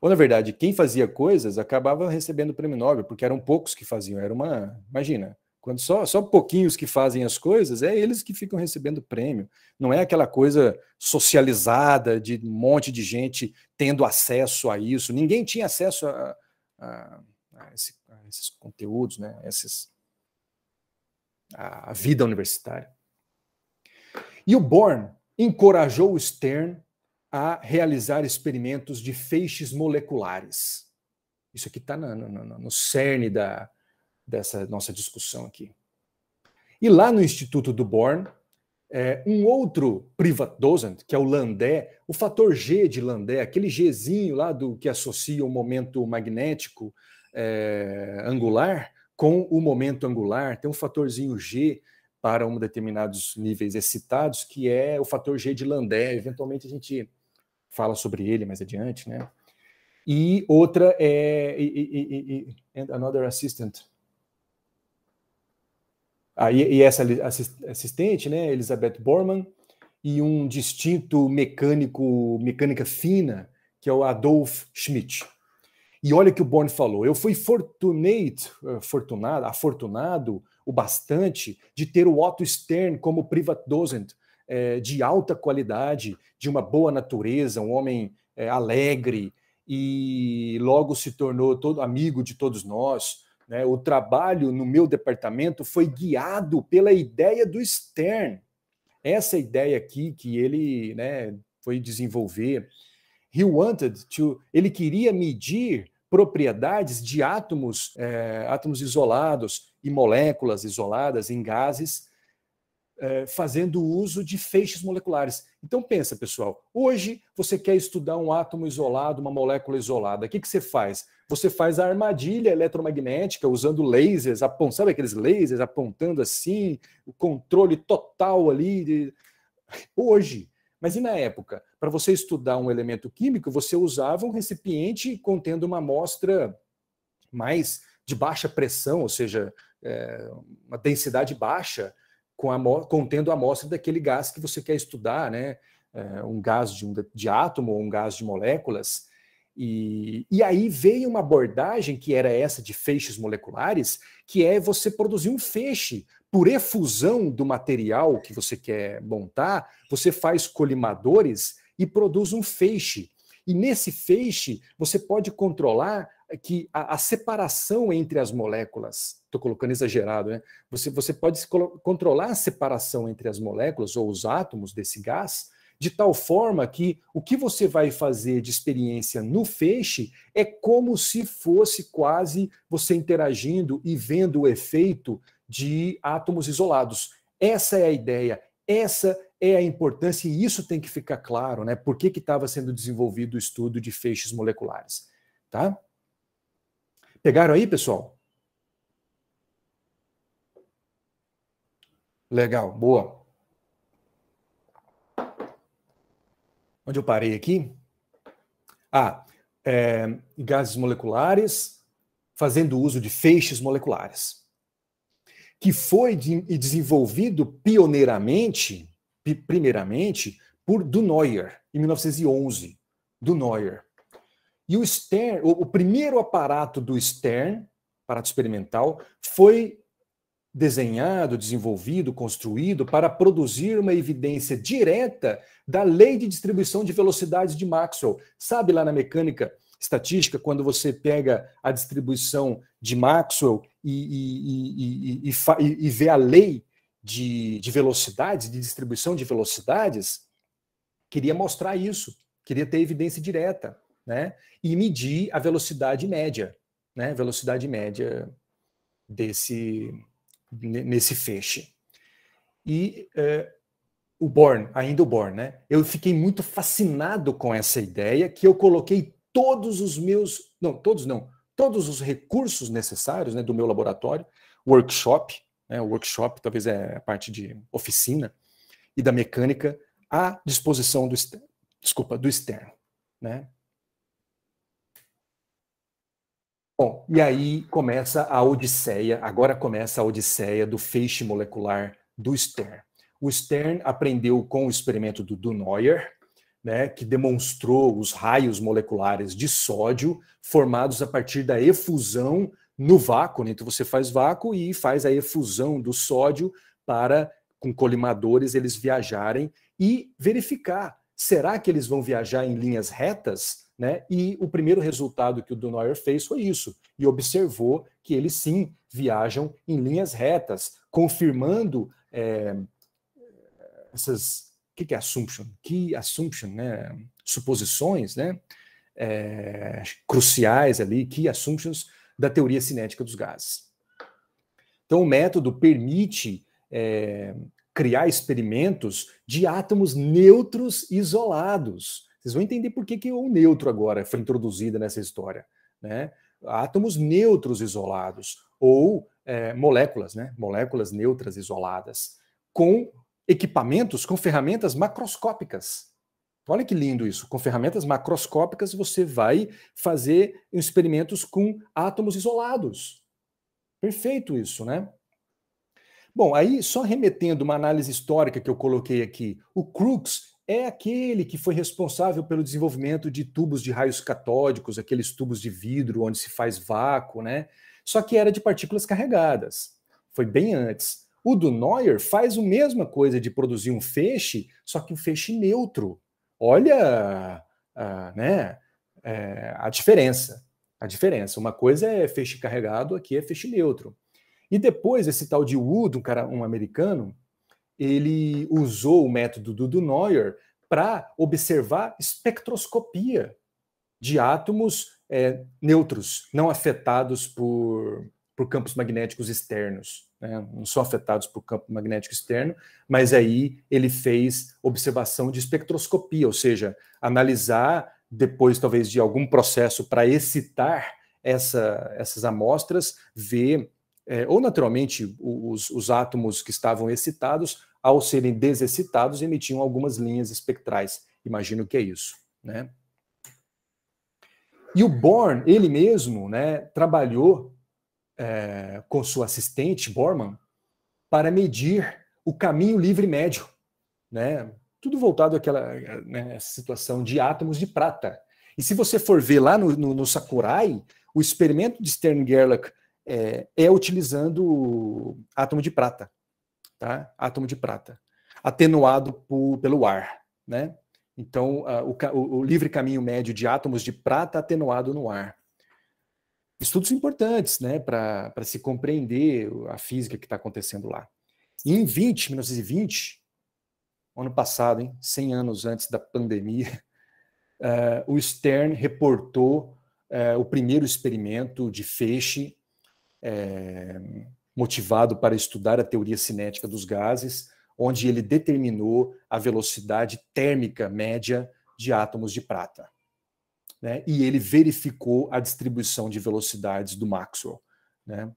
Ou, na verdade, quem fazia coisas acabava recebendo o prêmio Nobel, porque eram poucos que faziam. Era uma. Imagina, quando só, só pouquinhos que fazem as coisas, é eles que ficam recebendo prêmio. Não é aquela coisa socializada de um monte de gente tendo acesso a isso. Ninguém tinha acesso a, a, a, esse, a esses conteúdos, né? Esses, a, vida universitária. E o Born encorajou Stern a realizar experimentos de feixes moleculares. Isso aqui está no, no, no, cerne da, dessa nossa discussão aqui. E lá no Instituto do Born, é, um outro privatdozent, que é o Landé, o fator G de Landé, aquele Gzinho lá do que associa o momento magnético é, angular com o momento angular, tem um fatorzinho G para um determinados níveis excitados, que é o fator G de Landé, eventualmente a gente fala sobre ele mais adiante, né? E outra é e, e, e, another assistant. Ah, e, essa assistente, né, Elizabeth Borman, e um distinto mecânico, mecânica fina, que é o Adolf Schmidt. E olha o que o Born falou, eu fui fortunate, eh, fortunado, afortunado o bastante de ter o Otto Stern como privat docent, é, eh, de alta qualidade, de uma boa natureza, um homem é, alegre e logo se tornou todo amigo de todos nós. Né? O trabalho no meu departamento foi guiado pela ideia do Stern. Essa ideia aqui que ele né, foi desenvolver. He wanted to, ele queria medir propriedades de átomos, é, átomos isolados e moléculas isoladas em gases, é, fazendo uso de feixes moleculares. Então pensa, pessoal, hoje você quer estudar um átomo isolado, uma molécula isolada. O que, que você faz? Você faz a armadilha eletromagnética usando lasers, sabe aqueles lasers apontando assim, o controle total ali. De... Hoje, mas e na época? Para você estudar um elemento químico, você usava um recipiente contendo uma amostra mais de baixa pressão, ou seja, é, uma densidade baixa, com a, contendo a amostra daquele gás que você quer estudar, né? É, um gás de, um, de átomo ou um gás de moléculas. E, e aí veio uma abordagem que era essa de feixes moleculares, que é você produzir um feixe por efusão do material que você quer montar, você faz colimadores e produz um feixe. E nesse feixe, você pode controlar que a, a separação entre as moléculas. Estou colocando exagerado, né? Você, você pode controlar a separação entre as moléculas ou os átomos desse gás de tal forma que o que você vai fazer de experiência no feixe é como se fosse quase você interagindo e vendo o efeito de átomos isolados. Essa é a ideia, essa é a importância, e isso tem que ficar claro, né? Por que estava sendo desenvolvido o estudo de feixes moleculares, tá? Pegaram aí, pessoal? Legal, boa. Onde eu parei aqui? Ah, é, gases moleculares, fazendo uso de feixes moleculares, que foi de, desenvolvido pioneiramente, primeiramente, por Dunoyer, em 1911. Dunoyer. E o Stern, o, o primeiro aparato do Stern, aparato experimental, foi desenhado, desenvolvido, construído para produzir uma evidência direta da lei de distribuição de velocidades de Maxwell. Sabe lá na mecânica estatística, quando você pega a distribuição de Maxwell e, e, e, e vê a lei de, de velocidades, de distribuição de velocidades, queria mostrar isso, queria ter evidência direta, né? E medir a velocidade média, né? Velocidade média desse nesse feixe. E é, o Born, ainda o Born, né? Eu fiquei muito fascinado com essa ideia que eu coloquei todos os meus, não, todos não, todos os recursos necessários né, do meu laboratório, workshop, né, workshop talvez é a parte de oficina e da mecânica à disposição do desculpa do externo, né? Bom, e aí começa a odisseia, agora começa a odisseia do feixe molecular do Stern. O Stern aprendeu com o experimento do Dunoyer, né, que demonstrou os raios moleculares de sódio formados a partir da efusão no vácuo. Né? Então você faz vácuo e faz a efusão do sódio para, com colimadores, eles viajarem e verificar. Será que eles vão viajar em linhas retas né? E o primeiro resultado que o Dunoyer fez foi isso, e observou que eles sim viajam em linhas retas, confirmando é, essas. O que, que é assumption? Que assumption, né? Suposições, né? É, cruciais ali, que assumptions da teoria cinética dos gases. Então, o método permite é, criar experimentos de átomos neutros isolados, vocês vão entender por que, que o neutro agora foi introduzido nessa história. Né? Átomos neutros isolados, ou é, moléculas, né? moléculas neutras isoladas, com equipamentos, com ferramentas macroscópicas. olha que lindo isso. Com ferramentas macroscópicas, você vai fazer experimentos com átomos isolados. Perfeito isso, né? Bom, aí só remetendo uma análise histórica que eu coloquei aqui, o Crookes é aquele que foi responsável pelo desenvolvimento de tubos de raios catódicos, aqueles tubos de vidro onde se faz vácuo, né? Só que era de partículas carregadas. Foi bem antes. O do Neuer faz a mesma coisa de produzir um feixe, só que um feixe neutro. Olha, a, ah, né? É, a diferença. A diferença. Uma coisa é feixe carregado, aqui é feixe neutro. E depois esse tal de Wood, um cara, um americano, ele usou o método do Dunoyer para observar espectroscopia de átomos é, neutros, não afetados por, por campos magnéticos externos. Né? Não são afetados por campo magnético externo, mas aí ele fez observação de espectroscopia, ou seja, analisar depois talvez de algum processo para excitar essa, essas amostras, ver é, ou naturalmente os, os átomos que estavam excitados, ao serem desexcitados, emitiam algumas linhas espectrais. Imagino que é isso. Né? E o Born, ele mesmo, né, trabalhou é, com sua assistente, Bormann, para medir o caminho livre médio. Né? Tudo voltado àquela né, situação de átomos de prata. E se você for ver lá no, no, no Sakurai, o experimento de Stern-Gerlach é, é utilizando átomo de prata, tá? Átomo de prata, atenuado por, pelo ar, né? Então, uh, o, o, livre caminho médio de átomos de prata atenuado no ar. Estudos importantes, né, para se compreender a física que está acontecendo lá. E em 20, 1920, ano passado, hein, 100 anos antes da pandemia, uh, o Stern reportou uh, o primeiro experimento de feixe é, motivado para estudar a teoria cinética dos gases, onde ele determinou a velocidade térmica média de átomos de prata. Né? E ele verificou a distribuição de velocidades do Maxwell. Né?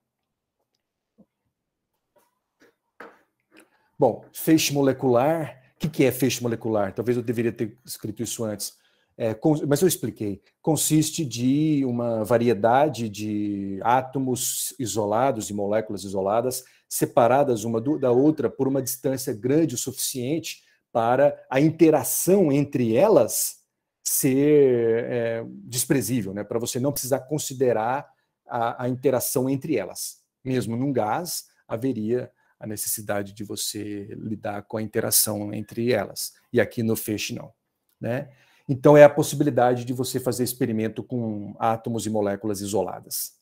Bom, feixe molecular. O que, que é feixe molecular? Talvez eu deveria ter escrito isso antes é, mas eu expliquei, consiste de uma variedade de átomos isolados e moléculas isoladas, separadas uma do, da outra por uma distância grande o suficiente para a interação entre elas ser é, desprezível, né? para você não precisar considerar a, a interação entre elas. Mesmo num gás, haveria a necessidade de você lidar com a interação entre elas. E aqui no feixe, não. Né? Então, é a possibilidade de você fazer experimento com átomos e moléculas isoladas.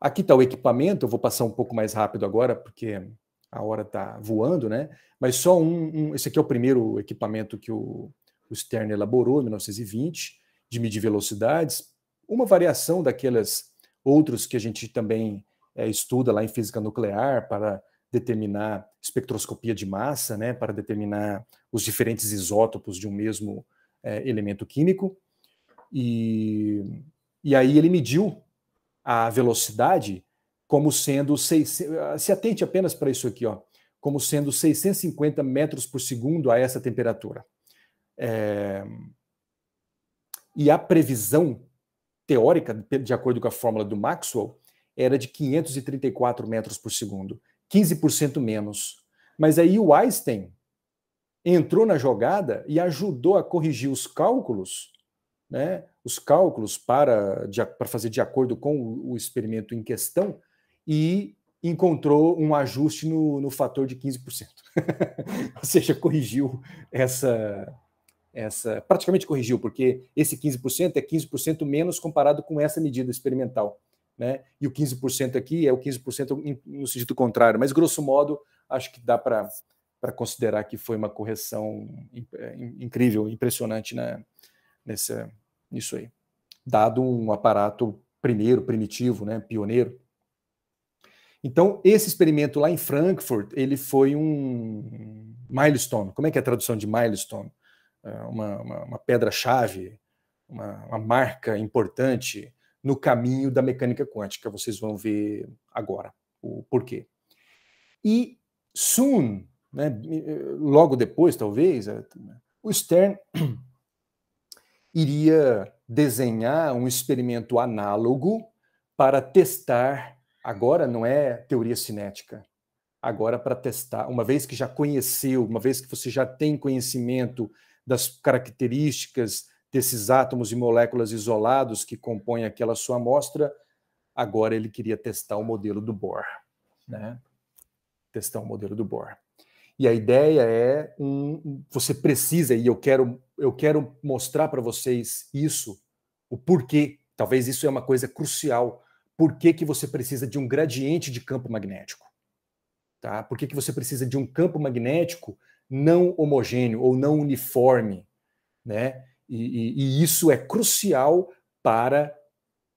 Aqui está o equipamento, eu vou passar um pouco mais rápido agora, porque a hora está voando, né? Mas só um, um, Esse aqui é o primeiro equipamento que o, o Stern elaborou em 1920, de medir velocidades. Uma variação daquelas outros que a gente também é, estuda lá em física nuclear para determinar espectroscopia de massa, né, para determinar os diferentes isótopos de um mesmo é, elemento químico. E, e aí ele mediu a velocidade como sendo. Seis, se atente apenas para isso aqui, ó, como sendo 650 metros por segundo a essa temperatura. É, e a previsão teórica, de acordo com a fórmula do Maxwell, era de 534 metros por segundo. 15% menos. Mas aí o Einstein entrou na jogada e ajudou a corrigir os cálculos, né? Os cálculos para, de, para fazer de acordo com o, o, experimento em questão e encontrou um ajuste no, no fator de 15%. Ou seja, corrigiu essa essa praticamente corrigiu, porque esse 15% é 15% menos comparado com essa medida experimental né? E o 15% aqui é o 15% no sentido contrário, mas grosso modo, acho que dá para considerar que foi uma correção é, incrível, impressionante né? Nessa, nisso aí. Dado um aparato primeiro, primitivo, né? pioneiro. Então, esse experimento lá em Frankfurt, ele foi um milestone. Como é que é a tradução de milestone? É uma, uma, uma pedra-chave, uma, uma marca importante, no caminho da mecânica quântica. Vocês vão ver agora o porquê. E soon, né, eh, logo depois, talvez, eh, o Stern iria desenhar um experimento análogo para testar. Agora não é teoria cinética, agora para testar, uma vez que já conheceu, uma vez que você já tem conhecimento das características desses átomos e moléculas isolados que compõem aquela sua amostra, agora ele queria testar o modelo do Bohr, né? Testar o modelo do Bohr. E a ideia é um, você precisa e eu quero eu quero mostrar para vocês isso, o porquê. Talvez isso é uma coisa crucial. Por que, que você precisa de um gradiente de campo magnético? Tá? Por que, que você precisa de um campo magnético não homogêneo ou não uniforme, né? e, e, e isso é crucial para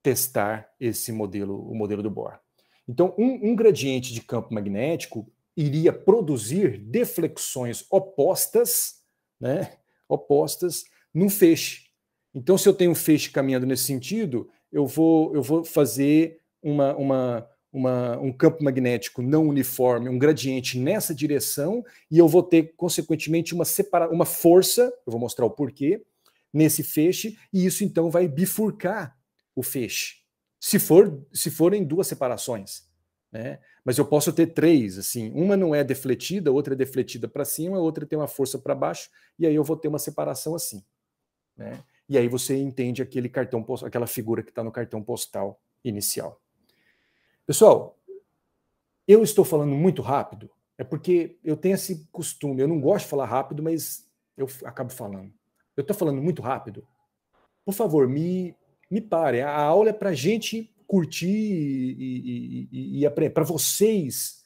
testar esse modelo, o modelo do Bohr. Então, um, um gradiente de campo magnético iria produzir deflexões opostas, né, opostas num feixe. Então, se eu tenho um feixe caminhando nesse sentido, eu vou, eu vou fazer uma, uma, uma, um campo magnético não uniforme, um gradiente nessa direção, e eu vou ter, consequentemente, uma, separa uma força, eu vou mostrar o porquê, nesse feixe e isso então vai bifurcar o feixe. Se for, se forem duas separações, né? Mas eu posso ter três, assim, uma não é defletida, outra é defletida para cima, outra tem uma força para baixo e aí eu vou ter uma separação assim, né? E aí você entende aquele cartão, aquela figura que está no cartão postal inicial. Pessoal, eu estou falando muito rápido, é porque eu tenho esse costume, eu não gosto de falar rápido, mas eu acabo falando. Eu estou falando muito rápido. Por favor, me, me parem. A aula é para a gente curtir e, e, e, e para vocês.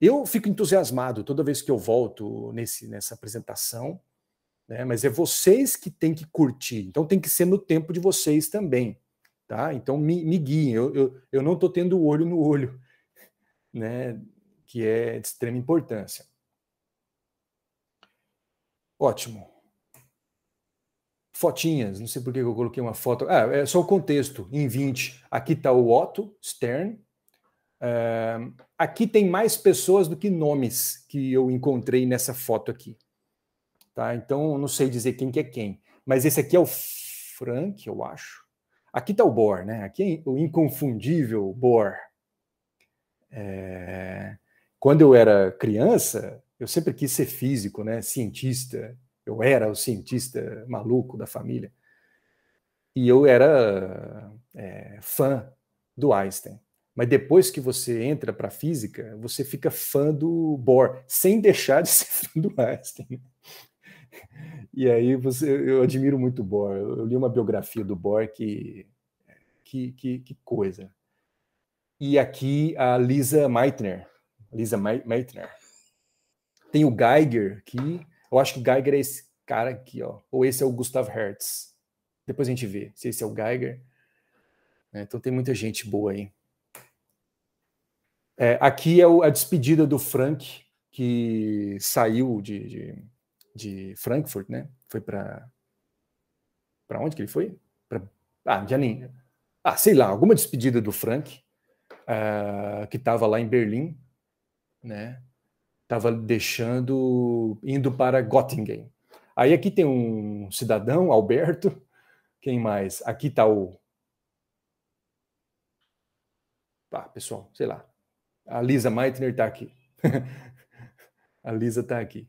Eu fico entusiasmado toda vez que eu volto nesse, nessa apresentação, né? mas é vocês que têm que curtir. Então tem que ser no tempo de vocês também. Tá? Então me, me guiem. Eu, eu, eu não estou tendo o olho no olho, né? que é de extrema importância. Ótimo fotinhas, não sei por que eu coloquei uma foto. Ah, é só o contexto, em 20. Aqui está o Otto Stern. Uh, aqui tem mais pessoas do que nomes que eu encontrei nessa foto aqui. Tá? Então, não sei dizer quem que é quem. Mas esse aqui é o Frank, eu acho. Aqui está o Bohr, né? Aqui é o inconfundível Bohr. É... Quando eu era criança, eu sempre quis ser físico, né? Cientista. Eu era o cientista maluco da família. E eu era é, fã do Einstein. Mas depois que você entra para a física, você fica fã do Bohr, sem deixar de ser fã do Einstein. E aí você, eu admiro muito o Bohr. Eu li uma biografia do Bohr que, que, que, que coisa. E aqui a Lisa Meitner, Lisa Meitner. Tem o Geiger, que eu acho que o Geiger é esse cara aqui, ó. Ou esse é o Gustav Hertz. Depois a gente vê se esse é o Geiger. É, então tem muita gente boa aí. É, aqui é o, a despedida do Frank, que saiu de, de, de Frankfurt, né? Foi para. Para onde que ele foi? Pra, ah, já nem. Ah, sei lá, alguma despedida do Frank, uh, que estava lá em Berlim, né? estava deixando, indo para Göttingen. Aí aqui tem um cidadão, Alberto. Quem mais? Aqui está o. Tá, pessoal, sei lá. A Lisa Meitner está aqui. a Lisa está aqui.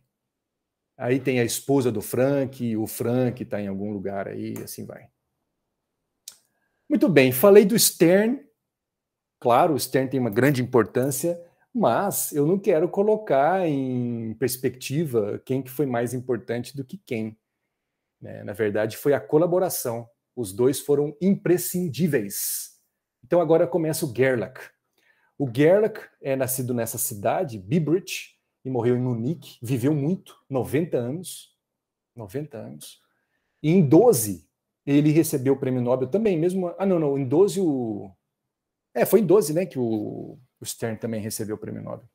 Aí tem a esposa do Frank, o Frank está em algum lugar aí, assim vai. Muito bem, falei do Stern. Claro, o Stern tem uma grande importância mas eu não quero colocar em perspectiva quem que foi mais importante do que quem. Né? Na verdade, foi a colaboração. Os dois foram imprescindíveis. Então agora começa o Gerlach. O Gerlach é nascido nessa cidade, Bibrich, e morreu em Munique, viveu muito, 90 anos, 90 anos. E em 12 ele recebeu o prêmio Nobel também, mesmo, ah não, não, em 12 o é, foi em 12, né, que o o Stern também recebeu o prêmio Nobel.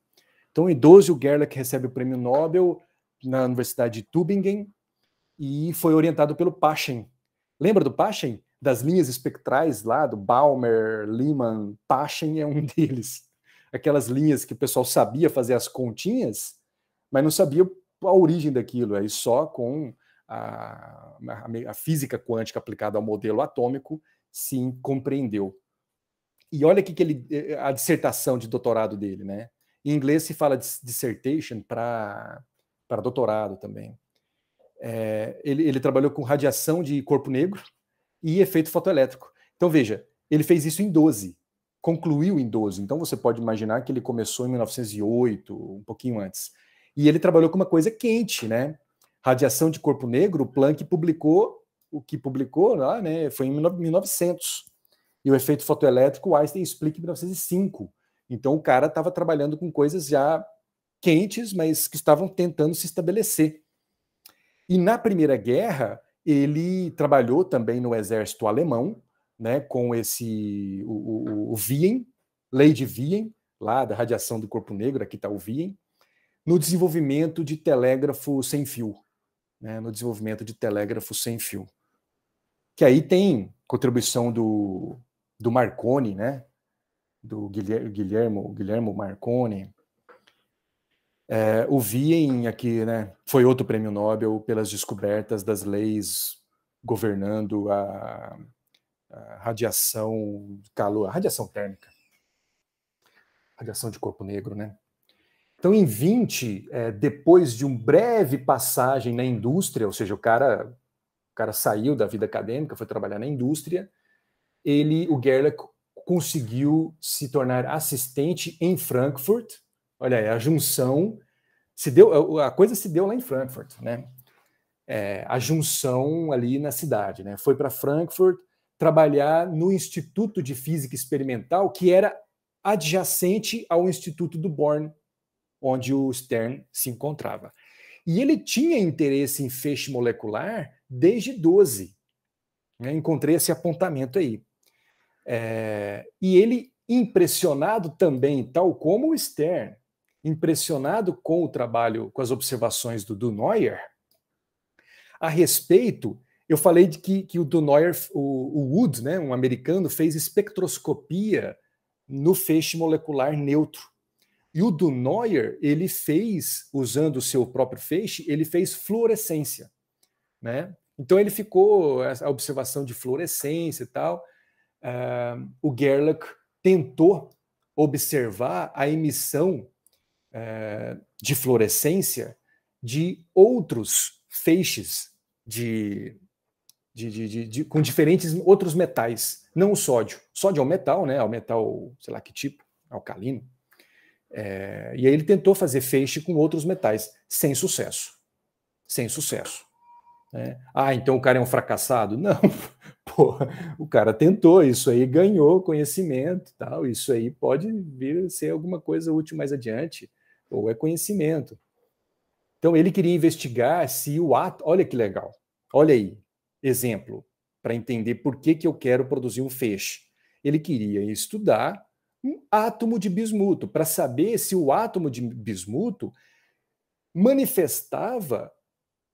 Então, em 12, o Gerlach recebe o prêmio Nobel na Universidade de Tübingen e foi orientado pelo Paschen. Lembra do Paschen? Das linhas espectrais lá, do Balmer, Lehmann, Paschen é um deles. Aquelas linhas que o pessoal sabia fazer as continhas, mas não sabia a origem daquilo. Aí só com a, a, a física quântica aplicada ao modelo atômico se compreendeu. E olha que ele, eh, eh, a dissertação de doutorado dele, né? Em inglês se fala dissertation para doutorado também. É, ele, ele trabalhou com radiação de corpo negro e efeito fotoelétrico. Então, veja, ele fez isso em 12, concluiu em 12. Então, você pode imaginar que ele começou em 1908, um pouquinho antes. E ele trabalhou com uma coisa quente, né? Radiação de corpo negro, o Planck publicou, o que publicou lá, né? Foi em 1900. E o efeito fotoelétrico, o Einstein explica em 1905. Então o cara estava trabalhando com coisas já quentes, mas que estavam tentando se estabelecer. E na Primeira Guerra, ele trabalhou também no exército alemão, né, com esse o, o, o Wien, lei de Wien, lá da radiação do corpo negro, aqui está o Wien, no desenvolvimento de telégrafo sem fio, né, no desenvolvimento de telégrafo sem fio. Que aí tem contribuição do do Marconi, né? Do Guilhermo, Guilhermo Marconi. É, o Wien aqui, né? Foi outro prêmio Nobel pelas descobertas das leis governando a, a radiação calor, a radiação térmica, radiação de corpo negro, né? Então, em 20, é, depois de um breve passagem na indústria, ou seja, o cara, o cara saiu da vida acadêmica, foi trabalhar na indústria, ele, o Gerlach conseguiu se tornar assistente em Frankfurt. Olha aí, a junção se deu, a coisa se deu lá em Frankfurt, né? É, a junção ali na cidade, né? Foi para Frankfurt trabalhar no Instituto de Física Experimental, que era adjacente ao Instituto do Born, onde o Stern se encontrava. E ele tinha interesse em feixe molecular desde 12. Né? encontrei esse apontamento aí. É, e ele impressionado também, tal como o Stern, impressionado com o trabalho, com as observações do Dunoyer, a respeito, eu falei de que, que o Dunoyer, o, o Wood, né, um americano, fez espectroscopia no feixe molecular neutro. E o Dunoyer, ele fez, usando o seu próprio feixe, ele fez fluorescência. Né? Então ele ficou, a observação de fluorescência e tal, uh, o Gerlach tentou observar a emissão uh, de fluorescência de outros feixes de, de, de, de, com diferentes outros metais, não o sódio. sódio é um metal, né? É um metal, sei lá que tipo, é alcalino. É, e aí ele tentou fazer feixe com outros metais, sem sucesso. Sem sucesso. Né? Ah, então o cara é um fracassado? Não, porra, o cara tentou, isso aí ganhou conhecimento, tal, isso aí pode vir a ser alguma coisa útil mais adiante, ou é conhecimento. Então ele queria investigar se o ato, olha que legal, olha aí, exemplo, para entender por que, que eu quero produzir um feixe. Ele queria estudar um átomo de bismuto, para saber se o átomo de bismuto manifestava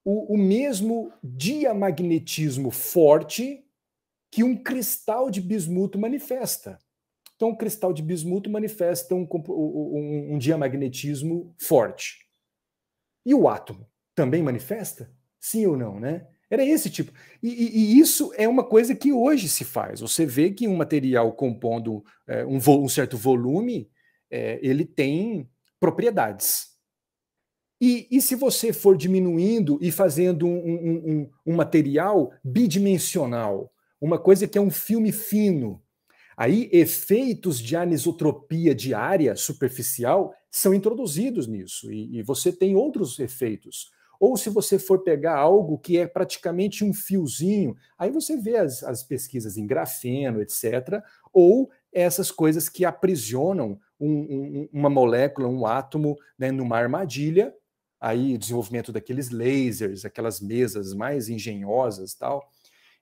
o, o mesmo diamagnetismo forte que um cristal de bismuto manifesta. Então, o cristal de bismuto manifesta um, um, um diamagnetismo forte. E o átomo também manifesta? Sim ou não, né? Era esse tipo. E, e, e, isso é uma coisa que hoje se faz. Você vê que um material compondo é, um, um, certo volume, é, ele tem propriedades. E, e se você for diminuindo e fazendo um, um, um, um material bidimensional, uma coisa que é um filme fino, aí efeitos de anisotropia de área superficial são introduzidos nisso, e, e você tem outros efeitos ou se você for pegar algo que é praticamente um fiozinho, aí você vê as, as, pesquisas em grafeno, etc., ou essas coisas que aprisionam um, um, uma molécula, um átomo né, numa armadilha aí desenvolvimento daqueles lasers, aquelas mesas mais engenhosas tal,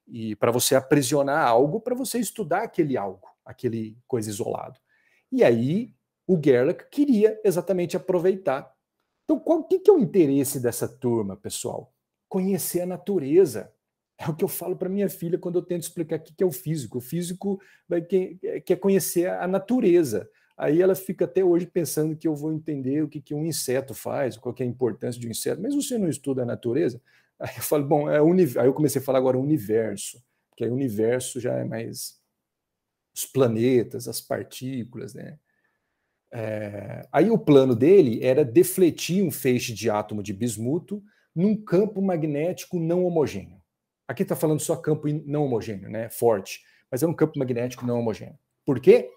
e para você aprisionar algo, para você estudar aquele algo, aquele coisa isolado. E aí o Gerlach queria exatamente aproveitar. Então, qual que, que é o interesse dessa turma, pessoal? Conhecer a natureza. É o que eu falo para minha filha quando eu tento explicar o que, que é o físico. O físico vai é, quer conhecer a natureza. Aí ela fica até hoje pensando que eu vou entender o que, que um inseto faz, qual é a importância de um inseto, mas você não estuda a natureza? Aí eu falo, bom, é uni... aí eu comecei a falar agora universo, porque aí o universo já é mais os planetas, as partículas, né? É... Aí o plano dele era defletir um feixe de átomo de bismuto num campo magnético não homogêneo. Aqui está falando só campo não homogêneo, né? Forte, mas é um campo magnético não homogêneo. Por quê?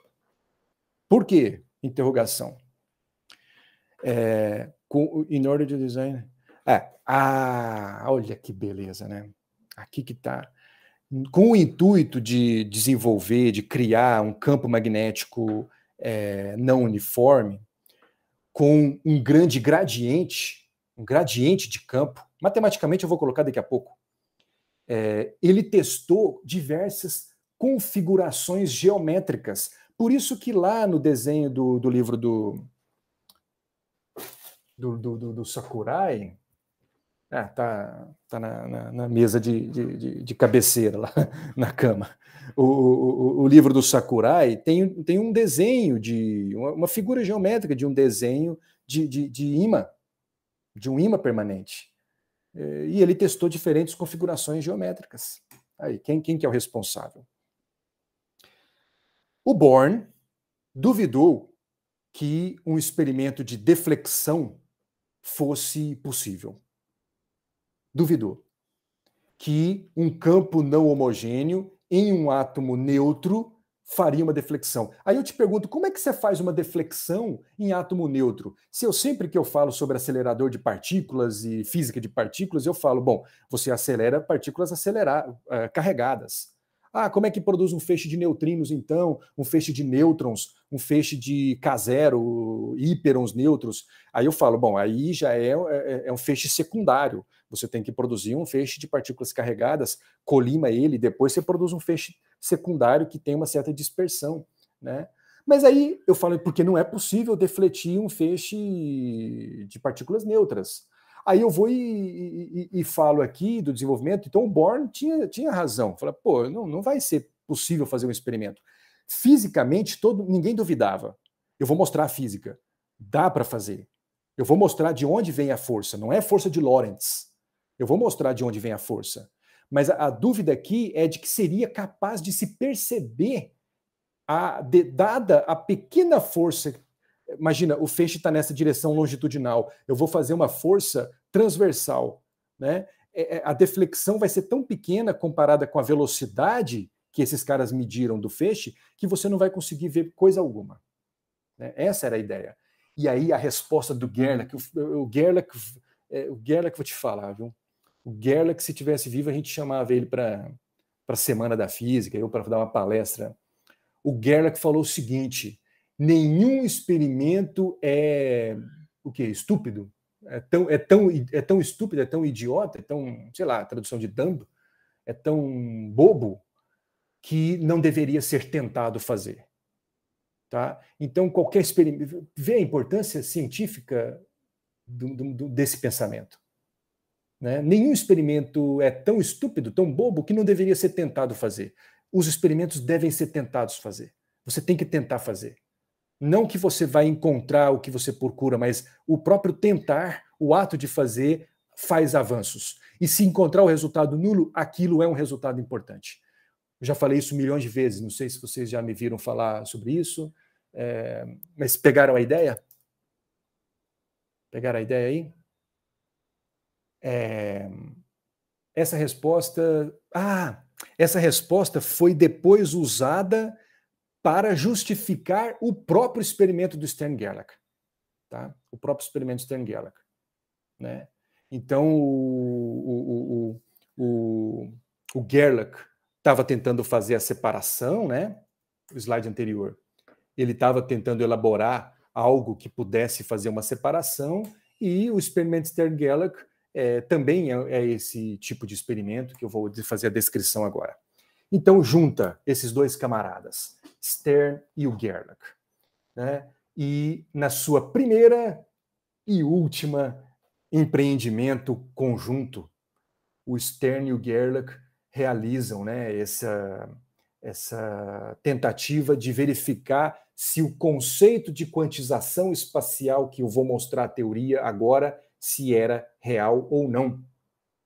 Por quê? Interrogação. É, com, in order to design. É, ah, olha que beleza, né? Aqui que está. Com o intuito de desenvolver, de criar um campo magnético é, não uniforme, com um grande gradiente, um gradiente de campo, matematicamente eu vou colocar daqui a pouco. É, ele testou diversas configurações geométricas por isso que lá no desenho do, do livro do, do, do, do Sakurai, ah, tá, tá na, na, na mesa de, de, de, cabeceira lá na cama. O, o, o, livro do Sakurai tem, tem um desenho de uma, figura geométrica de um desenho de, de, de imã, de um imã permanente. E ele testou diferentes configurações geométricas. Aí, quem, quem que é o responsável? O Born duvidou que um experimento de deflexão fosse possível. Duvidou que um campo não homogêneo em um átomo neutro faria uma deflexão. Aí eu te pergunto, como é que você faz uma deflexão em átomo neutro? Se eu sempre que eu falo sobre acelerador de partículas e física de partículas, eu falo, bom, você acelera partículas acelerar, uh, eh, carregadas. Ah, como é que produz um feixe de neutrinos, então? Um feixe de nêutrons, um feixe de K0, hiperons, nêutrons. Aí eu falo, bom, aí já é, é, é, é, um feixe secundário. Você tem que produzir um feixe de partículas carregadas, colima ele, depois você produz um feixe secundário que tem uma certa dispersão, né? Mas aí eu falo, porque não é possível defletir um feixe de partículas neutras. Aí eu vou e, e, e, falo aqui do desenvolvimento. Então o Born tinha, tinha razão. Fala, pô, não, não vai ser possível fazer um experimento. Fisicamente, todo ninguém duvidava. Eu vou mostrar a física. Dá para fazer. Eu vou mostrar de onde vem a força. Não é força de Lorentz. Eu vou mostrar de onde vem a força. Mas a, a dúvida aqui é de que seria capaz de se perceber a, de, dada a pequena força Imagina, o feixe está nessa direção longitudinal. Eu vou fazer uma força transversal. Né? É, é, a deflexão vai ser tão pequena comparada com a velocidade que esses caras mediram do feixe que você não vai conseguir ver coisa alguma. Né? Essa era a ideia. E aí a resposta do Gerlach, o, o Gerlach, é, o Gerlach vou te falar, viu? O Gerlach, se tivesse vivo, a gente chamava ele para a Semana da Física, eu para dar uma palestra. O Gerlach falou o seguinte: nenhum experimento é o que estúpido é tão é tão é tão estúpido é tão idiota é tão sei lá tradução de dando é tão bobo que não deveria ser tentado fazer tá então qualquer experimento vê a importância científica do, do, desse pensamento né? nenhum experimento é tão estúpido tão bobo que não deveria ser tentado fazer os experimentos devem ser tentados fazer você tem que tentar fazer não que você vai encontrar o que você procura, mas o próprio tentar, o ato de fazer, faz avanços. E se encontrar o resultado nulo, aquilo é um resultado importante. Eu já falei isso milhões de vezes, não sei se vocês já me viram falar sobre isso, é... mas pegaram a ideia? Pegaram a ideia aí? É... Essa resposta. Ah, essa resposta foi depois usada para justificar o próprio experimento do Stern Gerlach. Tá? O próprio experimento do Stern Gerlach. Né? Então, o, o, o, o Gerlach estava tentando fazer a separação, né? o slide anterior. Ele estava tentando elaborar algo que pudesse fazer uma separação, e o experimento Stern-Gerlach é, eh, também é, é esse tipo de experimento que eu vou fazer a descrição agora. Então junta esses dois camaradas, Stern e o Gerlach, né? E na sua primeira e última empreendimento conjunto, o Stern e o Gerlach realizam, né, essa essa tentativa de verificar se o conceito de quantização espacial que eu vou mostrar a teoria agora se era real ou não,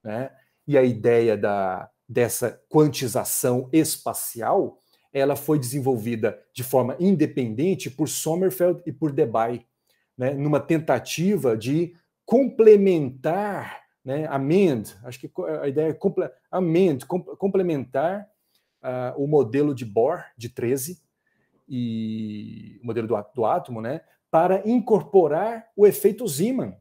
né? E a ideia da dessa quantização espacial, ela foi desenvolvida de forma independente por Sommerfeld e por Debye, né, numa tentativa de complementar, né, amend, acho que a ideia é compl amend, comp complementar uh, o modelo de Bohr de 13 e o modelo do, do átomo, né, para incorporar o efeito Zeeman,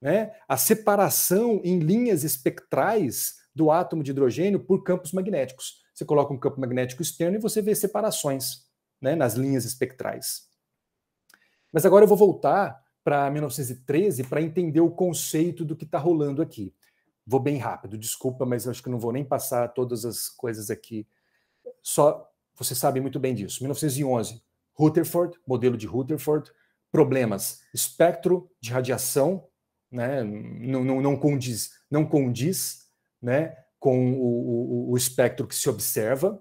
né, a separação em linhas espectrais do átomo de hidrogênio por campos magnéticos. Você coloca um campo magnético externo e você vê separações né, nas linhas espectrais. Mas agora eu vou voltar para 1913 para entender o conceito do que está rolando aqui. Vou bem rápido, desculpa, mas acho que não vou nem passar todas as coisas aqui. Só você sabe muito bem disso. 1911, Rutherford, modelo de Rutherford, problemas, espectro de radiação, né, não, não, não condiz, não condiz né, com o, o, o espectro que se observa,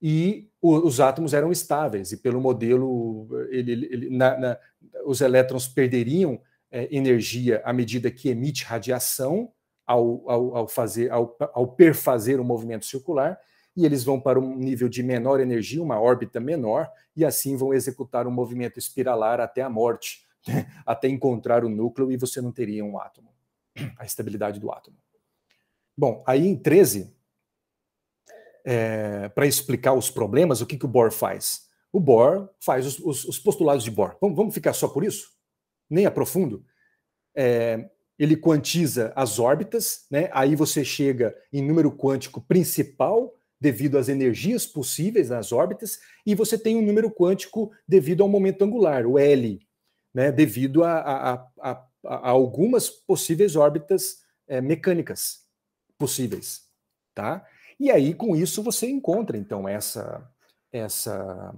e o, os átomos eram estáveis, e pelo modelo, ele, ele na, na, os elétrons perderiam é, energia à medida que emite radiação ao, ao, ao fazer, ao, ao perfazer o movimento circular, e eles vão para um nível de menor energia, uma órbita menor, e assim vão executar um movimento espiralar até a morte, né, até encontrar o núcleo e você não teria um átomo, a estabilidade do átomo. Bom, aí em 13, é, para explicar os problemas, o que, que o Bohr faz? O Bohr faz os, os, os postulados de Bohr. Vamos, vamos, ficar só por isso? Nem aprofundo? É, é, ele quantiza as órbitas, né? aí você chega em número quântico principal devido às energias possíveis nas órbitas, e você tem um número quântico devido ao momento angular, o L, né? devido a, a, a, a algumas possíveis órbitas é, mecânicas possíveis, tá? E aí com isso você encontra então essa essa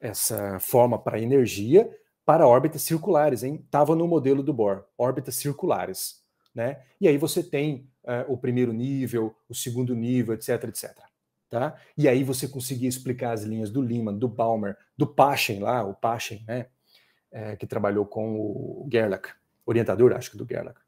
essa forma para energia para órbitas circulares, hein? Tava no modelo do Bohr, órbitas circulares, né? E aí você tem uh, o primeiro nível, o segundo nível, etc, etc. Tá? E aí você conseguia explicar as linhas do Lyman, do Balmer, do Paschen lá, o Paschen, né? É, que trabalhou com o Gerlach, orientador, acho que do Gerlach.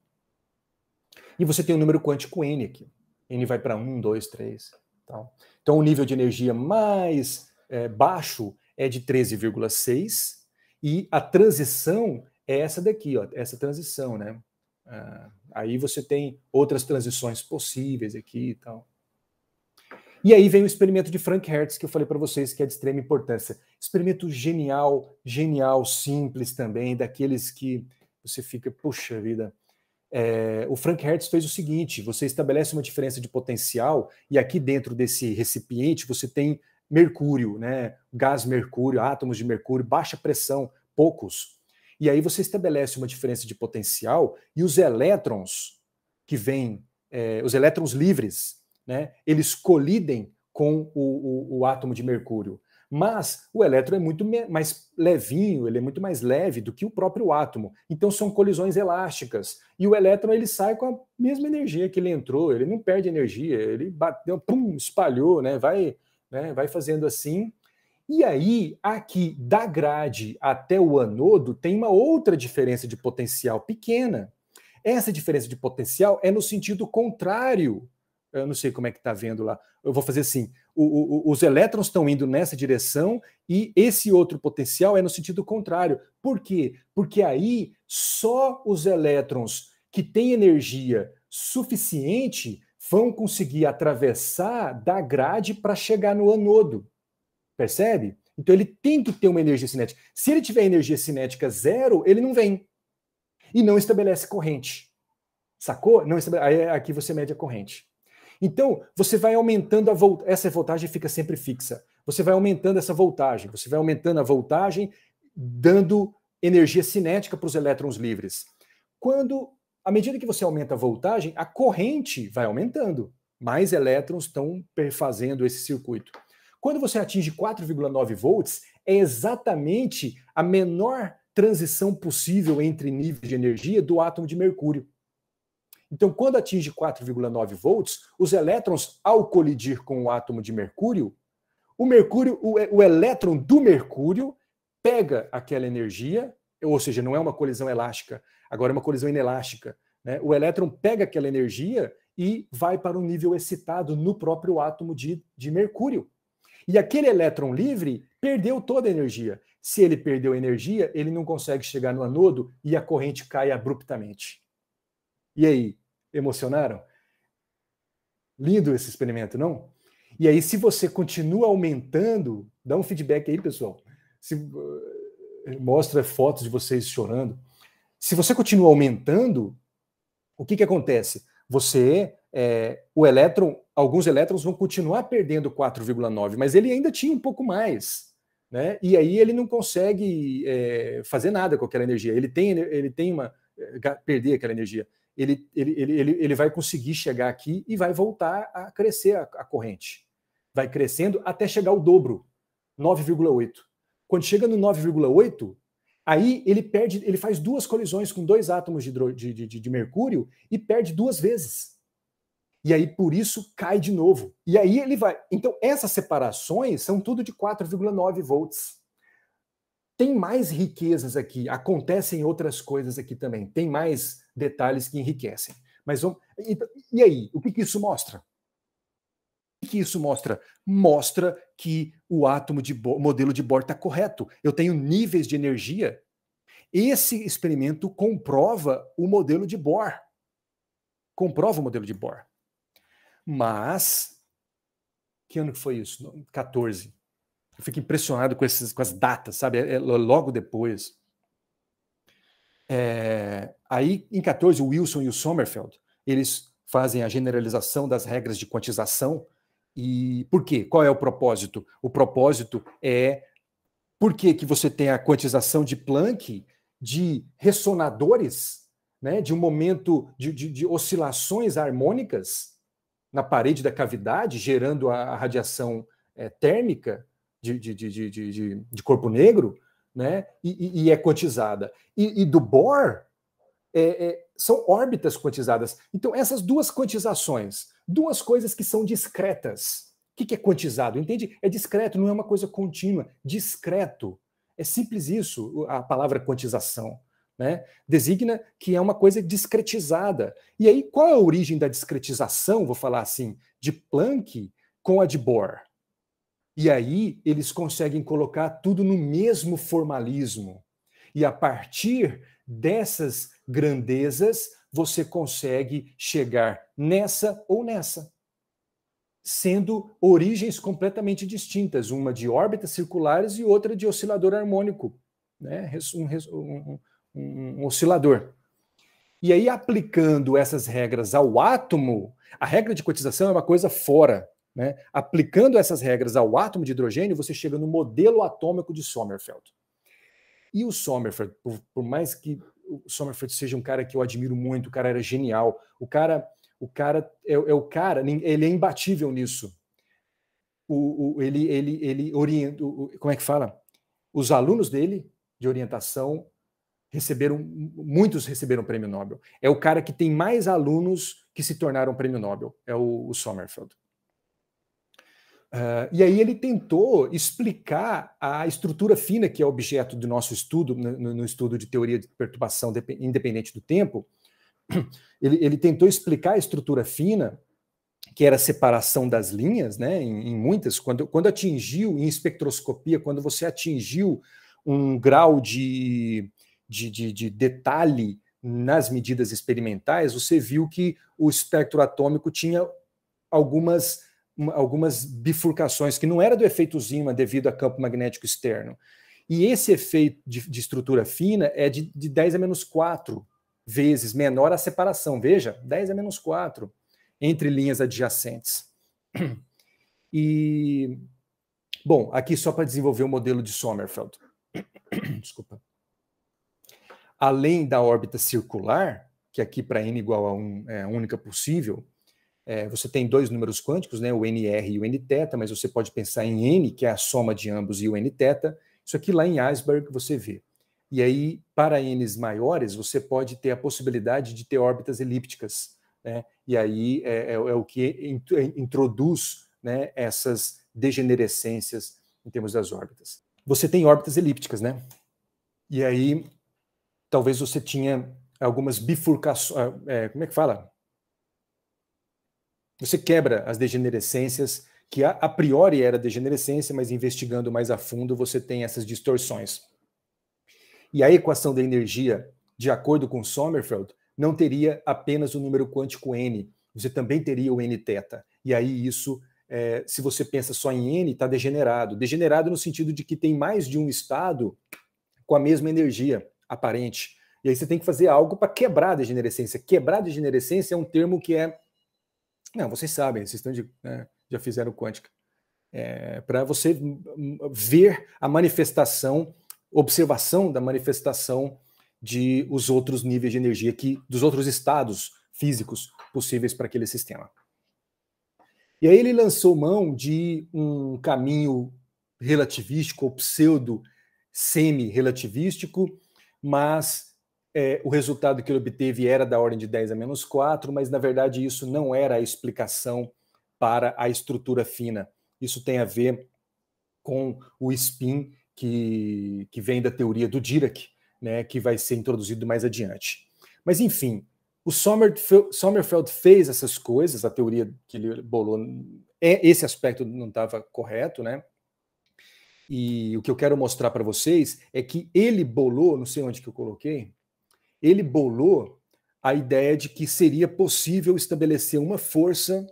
E você tem um número quântico N aqui. N vai para 1, 2, 3. Tal. Então, o nível de energia mais é, baixo é de 13,6 e a transição é essa daqui, ó, essa transição, né? Ah, aí você tem outras transições possíveis aqui e tal. E aí vem o experimento de Frank Hertz, que eu falei para vocês que é de extrema importância. Experimento genial, genial, simples também, daqueles que você fica, puxa vida, é, o Frank Hertz fez o seguinte: você estabelece uma diferença de potencial, e aqui dentro desse recipiente você tem mercúrio, né? gás mercúrio, átomos de mercúrio, baixa pressão, poucos. E aí você estabelece uma diferença de potencial, e os elétrons que vêm, é, os elétrons livres, né? eles colidem com o, o, o átomo de mercúrio. Mas o elétron é muito mais levinho, ele é muito mais leve do que o próprio átomo. Então são colisões elásticas. E o elétron ele sai com a mesma energia que ele entrou, ele não perde energia, ele bateu, pum, espalhou, né? Vai, né? vai fazendo assim. E aí, aqui da grade até o anodo, tem uma outra diferença de potencial pequena. Essa diferença de potencial é no sentido contrário. Eu não sei como é que está vendo lá. Eu vou fazer assim o, os elétrons estão indo nessa direção e esse outro potencial é no sentido contrário. Por quê? Porque aí só os elétrons que têm energia suficiente vão conseguir atravessar da grade para chegar no anodo. Percebe? Então ele tem que ter uma energia cinética. Se ele tiver energia cinética zero, ele não vem. E não estabelece corrente. Sacou? Não estabelece... Aí é aqui você mede a corrente. Então, você vai aumentando a volt... essa voltagem fica sempre fixa. Você vai aumentando essa voltagem, você vai aumentando a voltagem, dando energia cinética para os elétrons livres. Quando, à medida que você aumenta a voltagem, a corrente vai aumentando. Mais elétrons estão perfazendo esse circuito. Quando você atinge 4,9 volts, é exatamente a menor transição possível entre níveis de energia do átomo de mercúrio. Então, quando atinge 4,9 volts, os elétrons, ao colidir com o átomo de mercúrio, o mercúrio, o, é, o elétron do mercúrio pega aquela energia, ou seja, não é uma colisão elástica, agora é uma colisão inelástica. Né? O elétron pega aquela energia e vai para um nível excitado no próprio átomo de, de mercúrio. E aquele elétron livre perdeu toda a energia. Se ele perdeu a energia, ele não consegue chegar no anodo e a corrente cai abruptamente. E aí? emocionaram? Lindo esse experimento, não? E aí, se você continua aumentando, dá um feedback aí, pessoal. Se, eh, mostra fotos de vocês chorando. Se você continua aumentando, o que, que acontece? Você, é, o elétron, alguns elétrons vão continuar perdendo 4,9, mas ele ainda tinha um pouco mais. Né? E aí ele não consegue é, fazer nada com aquela energia. Ele tem, ele tem uma perder aquela energia ele, ele, ele, ele, vai conseguir chegar aqui e vai voltar a crescer a, a corrente. Vai crescendo até chegar ao dobro, 9,8. Quando chega no 9,8, aí ele perde, ele faz duas colisões com dois átomos de, de, de, de mercúrio e perde duas vezes. E aí, por isso, cai de novo. E aí ele vai. Então, essas separações são tudo de 4,9 volts tem mais riquezas aqui, acontecem outras coisas aqui também, tem mais detalhes que enriquecem. Mas vamos, e, e aí, o que, que isso mostra? O que, isso mostra? Mostra que o átomo de modelo de Bohr está correto. Eu tenho níveis de energia. Esse experimento comprova o modelo de Bohr. Comprova o modelo de Bohr. Mas que ano que foi isso? 14. Eu fico impressionado com, esses, com as datas, sabe? É, é logo depois. É, aí, em 14, o Wilson e o Sommerfeld, eles fazem a generalização das regras de quantização. E por quê? Qual é o propósito? O propósito é por que, que você tem a quantização de Planck de ressonadores, né, de um momento de, de, de oscilações harmônicas na parede da cavidade, gerando a, a radiação é, térmica, de, de, de, de, de corpo negro, né? E, e é quantizada. E, e do Bohr é, é, são órbitas quantizadas. Então, essas duas quantizações, duas coisas que são discretas. O que é quantizado? Entende? É discreto, não é uma coisa contínua. Discreto. É simples isso, a palavra quantização. Né? Designa que é uma coisa discretizada. E aí, qual é a origem da discretização, vou falar assim, de Planck com a de Bohr? E aí eles conseguem colocar tudo no mesmo formalismo. E a partir dessas grandezas, você consegue chegar nessa ou nessa, sendo origens completamente distintas, uma de órbitas circulares e outra de oscilador harmônico, né? um, um, um oscilador. E aí, aplicando essas regras ao átomo, a regra de cotização é uma coisa fora, né? Aplicando essas regras ao átomo de hidrogênio, você chega no modelo atômico de Sommerfeld. E o Sommerfeld, por, por, mais que o Sommerfeld seja um cara que eu admiro muito, o cara era genial, o cara, o cara é, é o cara, ele é imbatível nisso. O, o, ele, ele, ele orienta, o, como é que fala? Os alunos dele de orientação receberam, muitos receberam prêmio Nobel. É o cara que tem mais alunos que se tornaram prêmio Nobel, é o Sommerfeld. Uh, e aí ele tentou explicar a estrutura fina que é objeto do nosso estudo, né, no, no estudo de teoria de perturbação de, independente do tempo, ele, ele, tentou explicar a estrutura fina, que era a separação das linhas, né, em, em muitas, quando, quando atingiu, em espectroscopia, quando você atingiu um grau de, de, de, de detalhe nas medidas experimentais, você viu que o espectro atômico tinha algumas algumas bifurcações que não era do efeito Zima devido a campo magnético externo. E esse efeito de, de estrutura fina é de, de 10 a menos 4 vezes menor a separação. Veja, 10 a menos 4 entre linhas adjacentes. E, bom, aqui só para desenvolver o modelo de Sommerfeld. Desculpa. Além da órbita circular, que aqui para n igual a 1 um, é a única possível, é, você tem dois números quânticos, né, o NR e o Nθ, mas você pode pensar em N, que é a soma de ambos, e o Nθ. Isso aqui lá em iceberg você vê. E aí, para Ns maiores, você pode ter a possibilidade de ter órbitas elípticas. Né? E aí é, é, é o que é, introduz né, essas degenerescências em termos das órbitas. Você tem órbitas elípticas, né? E aí, talvez você tinha algumas bifurcações. Ah, é, como é que fala? Você quebra as degenerescências, que a, a priori era degenerescência, mas investigando mais a fundo você tem essas distorções. E a equação da energia, de acordo com Sommerfeld, não teria apenas o número quântico n, você também teria o n-teta. E aí isso é, se você pensa só em N, está degenerado. Degenerado no sentido de que tem mais de um estado com a mesma energia aparente. E aí você tem que fazer algo para quebrar a degenerescência. Quebrar a degenerescência é um termo que é não, vocês sabem, vocês estão de, né, já fizeram quântica. É, para você ver a manifestação, observação da manifestação de os outros níveis de energia aqui, dos outros estados físicos possíveis para aquele sistema. E aí ele lançou mão de um caminho relativístico ou pseudo semi-relativístico, mas é, o resultado que ele obteve era da ordem de 10 a menos 4, mas na verdade isso não era a explicação para a estrutura fina. Isso tem a ver com o spin que, que vem da teoria do Dirac, né, que vai ser introduzido mais adiante. Mas enfim, o Sommerfeld fez essas coisas, a teoria que ele bolou, é, esse aspecto não estava correto, né? E o que eu quero mostrar para vocês é que ele bolou, não sei onde que eu coloquei, ele bolou a ideia de que seria possível estabelecer uma força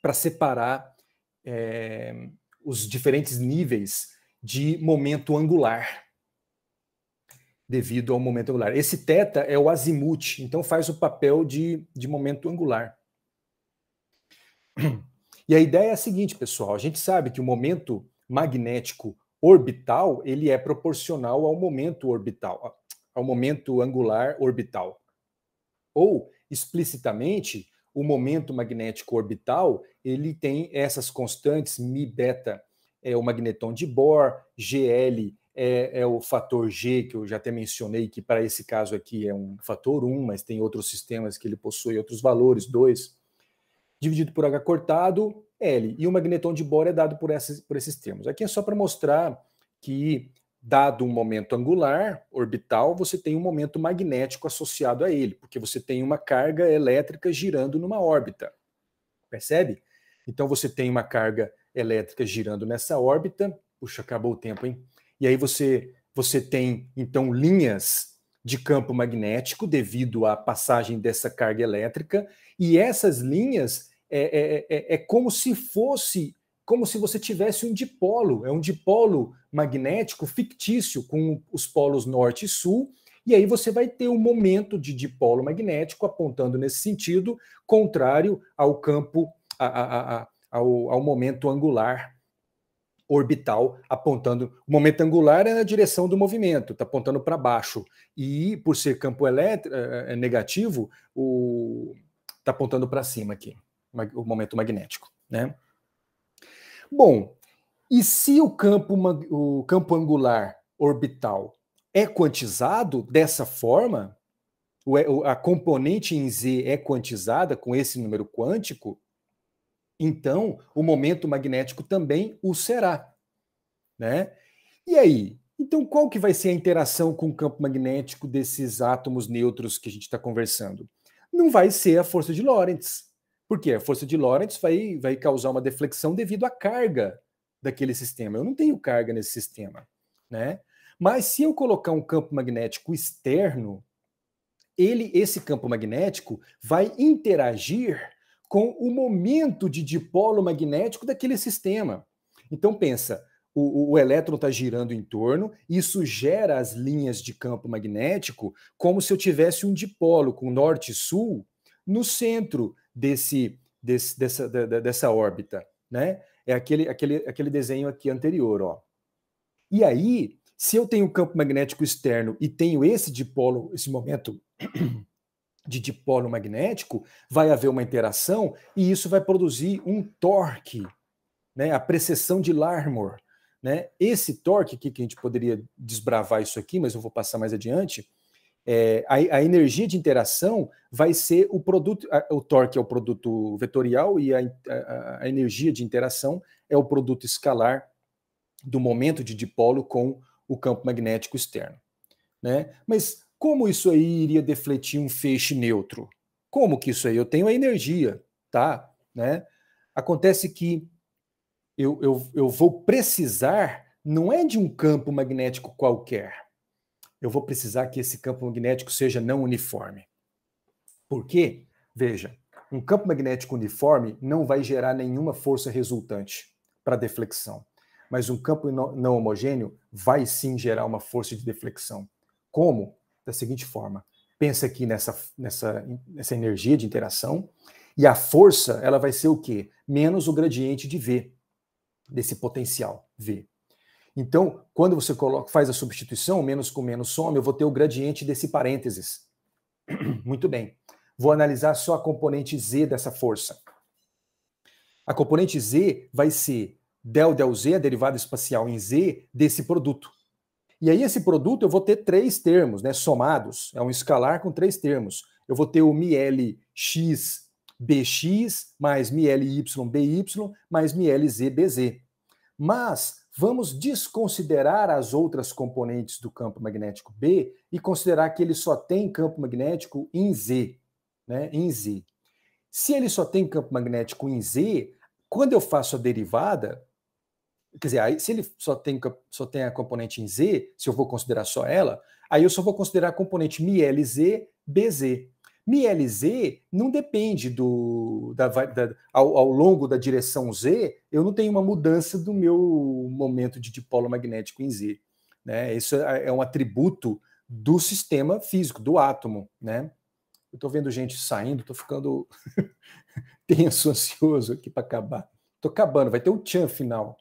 para separar é, os diferentes níveis de momento angular devido ao momento angular. Esse θ é o azimuth, então faz o papel de, de momento angular. E a ideia é a seguinte, pessoal, a gente sabe que o momento magnético orbital, ele é proporcional ao momento orbital, ao momento angular orbital. Ou, explicitamente, o momento magnético orbital, ele tem essas constantes mi beta é o magneton de Bohr, GL é, é, o fator G, que eu já até mencionei, que para esse caso aqui é um fator 1, mas tem outros sistemas que ele possui outros valores, 2, dividido por H cortado, L. E o magneton de Bohr é dado por, esses por esses termos. Aqui é só para mostrar que dado um momento angular orbital, você tem um momento magnético associado a ele, porque você tem uma carga elétrica girando numa órbita. Percebe? Então você tem uma carga elétrica girando nessa órbita. Puxa, acabou o tempo, hein? E aí você você tem então linhas de campo magnético devido à passagem dessa carga elétrica, e essas linhas é, é, é, é, é como se fosse como se você tivesse um dipolo, é um dipolo magnético fictício com os polos norte e sul, e aí você vai ter um momento de dipolo magnético apontando nesse sentido, contrário ao campo, a, a, a, ao, ao momento angular orbital apontando. O momento angular é na direção do movimento, está apontando para baixo. E por ser campo elétrico é, é, é negativo, está apontando para cima aqui, o momento magnético. Né? Bom, e se o campo, o campo angular orbital é quantizado dessa forma, é, a componente em Z é quantizada com esse número quântico, então o momento magnético também o será. Né? E aí? Então, qual que vai ser a interação com o campo magnético desses átomos neutros que a gente está conversando? Não vai ser a força de Lorentz. Porque a força de Lorentz vai, vai causar uma deflexão devido à carga daquele sistema. Eu não tenho carga nesse sistema, né? Mas se eu colocar um campo magnético externo, ele esse campo magnético vai interagir com o momento de dipolo magnético daquele sistema. Então pensa, o, o elétron está girando em torno, isso gera as linhas de campo magnético como se eu tivesse um dipolo com norte e sul no centro desse, desse dessa, dessa órbita, né? É aquele, aquele, aquele desenho aqui anterior, ó. E aí, se eu tenho campo magnético externo e tenho esse dipolo, esse momento de dipolo magnético, vai haver uma interação e isso vai produzir um torque, né? A precessão de Larmor, né? Esse torque aqui que a gente poderia desbravar isso aqui, mas eu vou passar mais adiante é, a, a, energia de interação vai ser o produto, a, o torque é o produto vetorial e a, a, energia de interação é o produto escalar do momento de dipolo com o campo magnético externo. Né? Mas como isso aí iria defletir um feixe neutro? Como que isso aí? Eu tenho a energia, tá? Né? Acontece que eu, eu, eu vou precisar, não é de um campo magnético qualquer, eu vou precisar que esse campo magnético seja não uniforme. Por quê? Veja, um campo magnético uniforme não vai gerar nenhuma força resultante para deflexão, mas um campo não homogêneo vai sim gerar uma força de deflexão. Como? Da seguinte forma: pensa aqui nessa, nessa, nessa energia de interação e a força ela vai ser o quê? Menos o gradiente de V desse potencial V. Então, quando você coloca, faz a substituição, menos com menos some, eu vou ter o gradiente desse parênteses. Muito bem. Vou analisar só a componente Z dessa força. A componente Z vai ser del del Z, a derivada espacial em Z, desse produto. E aí, esse produto eu vou ter três termos, né? Somados. É um escalar com três termos. Eu vou ter o mlxbx bx mais mlyby by mais mlzbz. bz. Mas vamos desconsiderar as outras componentes do campo magnético B e considerar que ele só tem campo magnético em Z, né? Em Z. Se ele só tem campo magnético em Z, quando eu faço a derivada, quer dizer, se ele só tem, só tem a componente em Z, se eu vou considerar só ela, aí eu só vou considerar a componente mi LZ, BZ. MLZ não depende do da, da ao, ao, longo da direção Z, eu não tenho uma mudança do meu momento de dipolo magnético em Z. Né? Isso é, é um atributo do sistema físico, do átomo. Né? Eu estou vendo gente saindo, estou ficando tenso, ansioso aqui para acabar. Estou acabando, vai ter o um tchan final.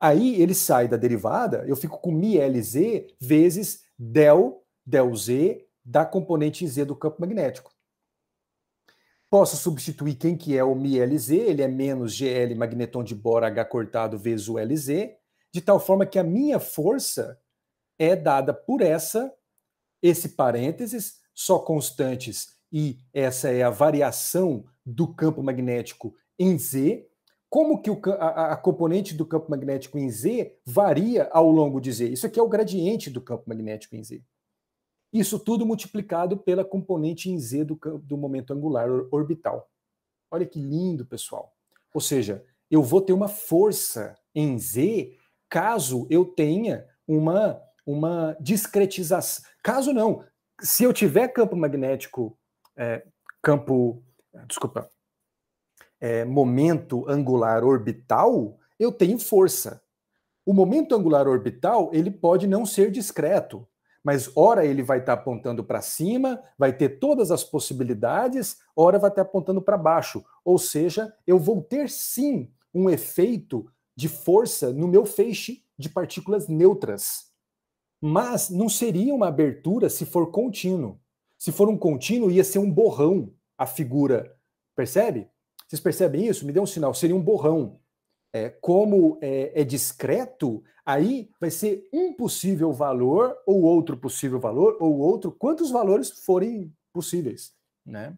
Aí ele sai da derivada, eu fico com μLZ vezes del, del Z da componente Z do campo magnético. Posso substituir quem que é o μLZ, ele é menos GL magneton de boro H cortado vezes o LZ, de tal forma que a minha força é dada por essa, esse parênteses, só constantes, e essa é a variação do campo magnético em Z, como que o, a, a, componente do campo magnético em Z varia ao longo de Z. Isso aqui é o gradiente do campo magnético em Z. Isso tudo multiplicado pela componente em Z do, do momento angular orbital. Olha que lindo, pessoal. Ou seja, eu vou ter uma força em Z caso eu tenha uma, uma discretização. Caso não, se eu tiver campo magnético, é, campo, desculpa, é, momento angular orbital, eu tenho força. O momento angular orbital ele pode não ser discreto. Mas ora ele vai estar apontando para cima, vai ter todas as possibilidades, ora vai estar apontando para baixo. Ou seja, eu vou ter sim um efeito de força no meu feixe de partículas neutras. Mas não seria uma abertura se for contínuo. Se for um contínuo, ia ser um borrão a figura. Percebe? Vocês percebem isso? Me dê um sinal. Seria um borrão é, como é, é, discreto, aí vai ser um possível valor, ou outro possível valor, ou outro, quantos valores forem possíveis, né?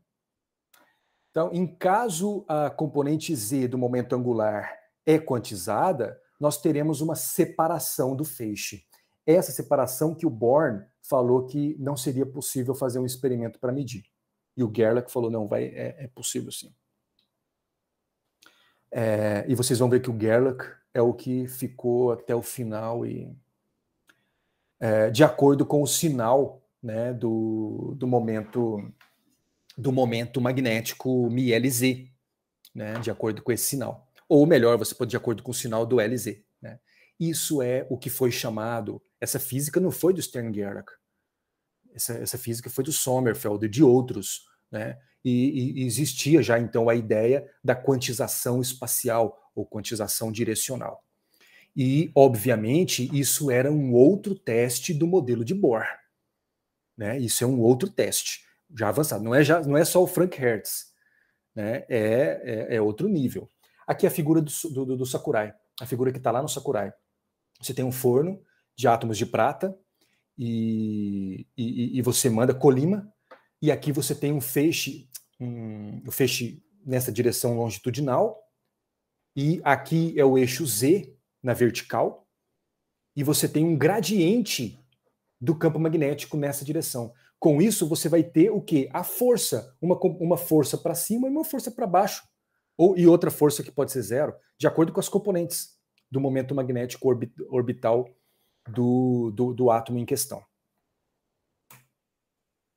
Então, em caso a componente z do momento angular é quantizada, nós teremos uma separação do feixe. Essa separação que o Born falou que não seria possível fazer um experimento para medir. E o Gerlach falou, não, vai, é, é possível sim. É, e vocês vão ver que o Gerlach é o que ficou até o final e é, de acordo com o sinal né, do, do momento do momento magnético mLz né, de acordo com esse sinal. Ou melhor, você pode de acordo com o sinal do LZ. Né? Isso é o que foi chamado. Essa física não foi do Stern Gerlach. Essa, essa física foi do Sommerfeld e de outros. Né? e, e existia já então a ideia da quantização espacial ou quantização direcional. E, obviamente, isso era um outro teste do modelo de Bohr. Né? Isso é um outro teste, já avançado. Não é, já, não é só o Frank Hertz, né? é, é, é outro nível. Aqui é a figura do, do, do Sakurai, a figura que está lá no Sakurai. Você tem um forno de átomos de prata e, e, e você manda colima, e aqui você tem um feixe um, o feixe nessa direção longitudinal, e aqui é o eixo Z na vertical, e você tem um gradiente do campo magnético nessa direção. Com isso, você vai ter o que? A força, uma, uma força para cima e uma força para baixo, ou e outra força que pode ser zero, de acordo com as componentes do momento magnético orbit, orbital do, do, do átomo em questão.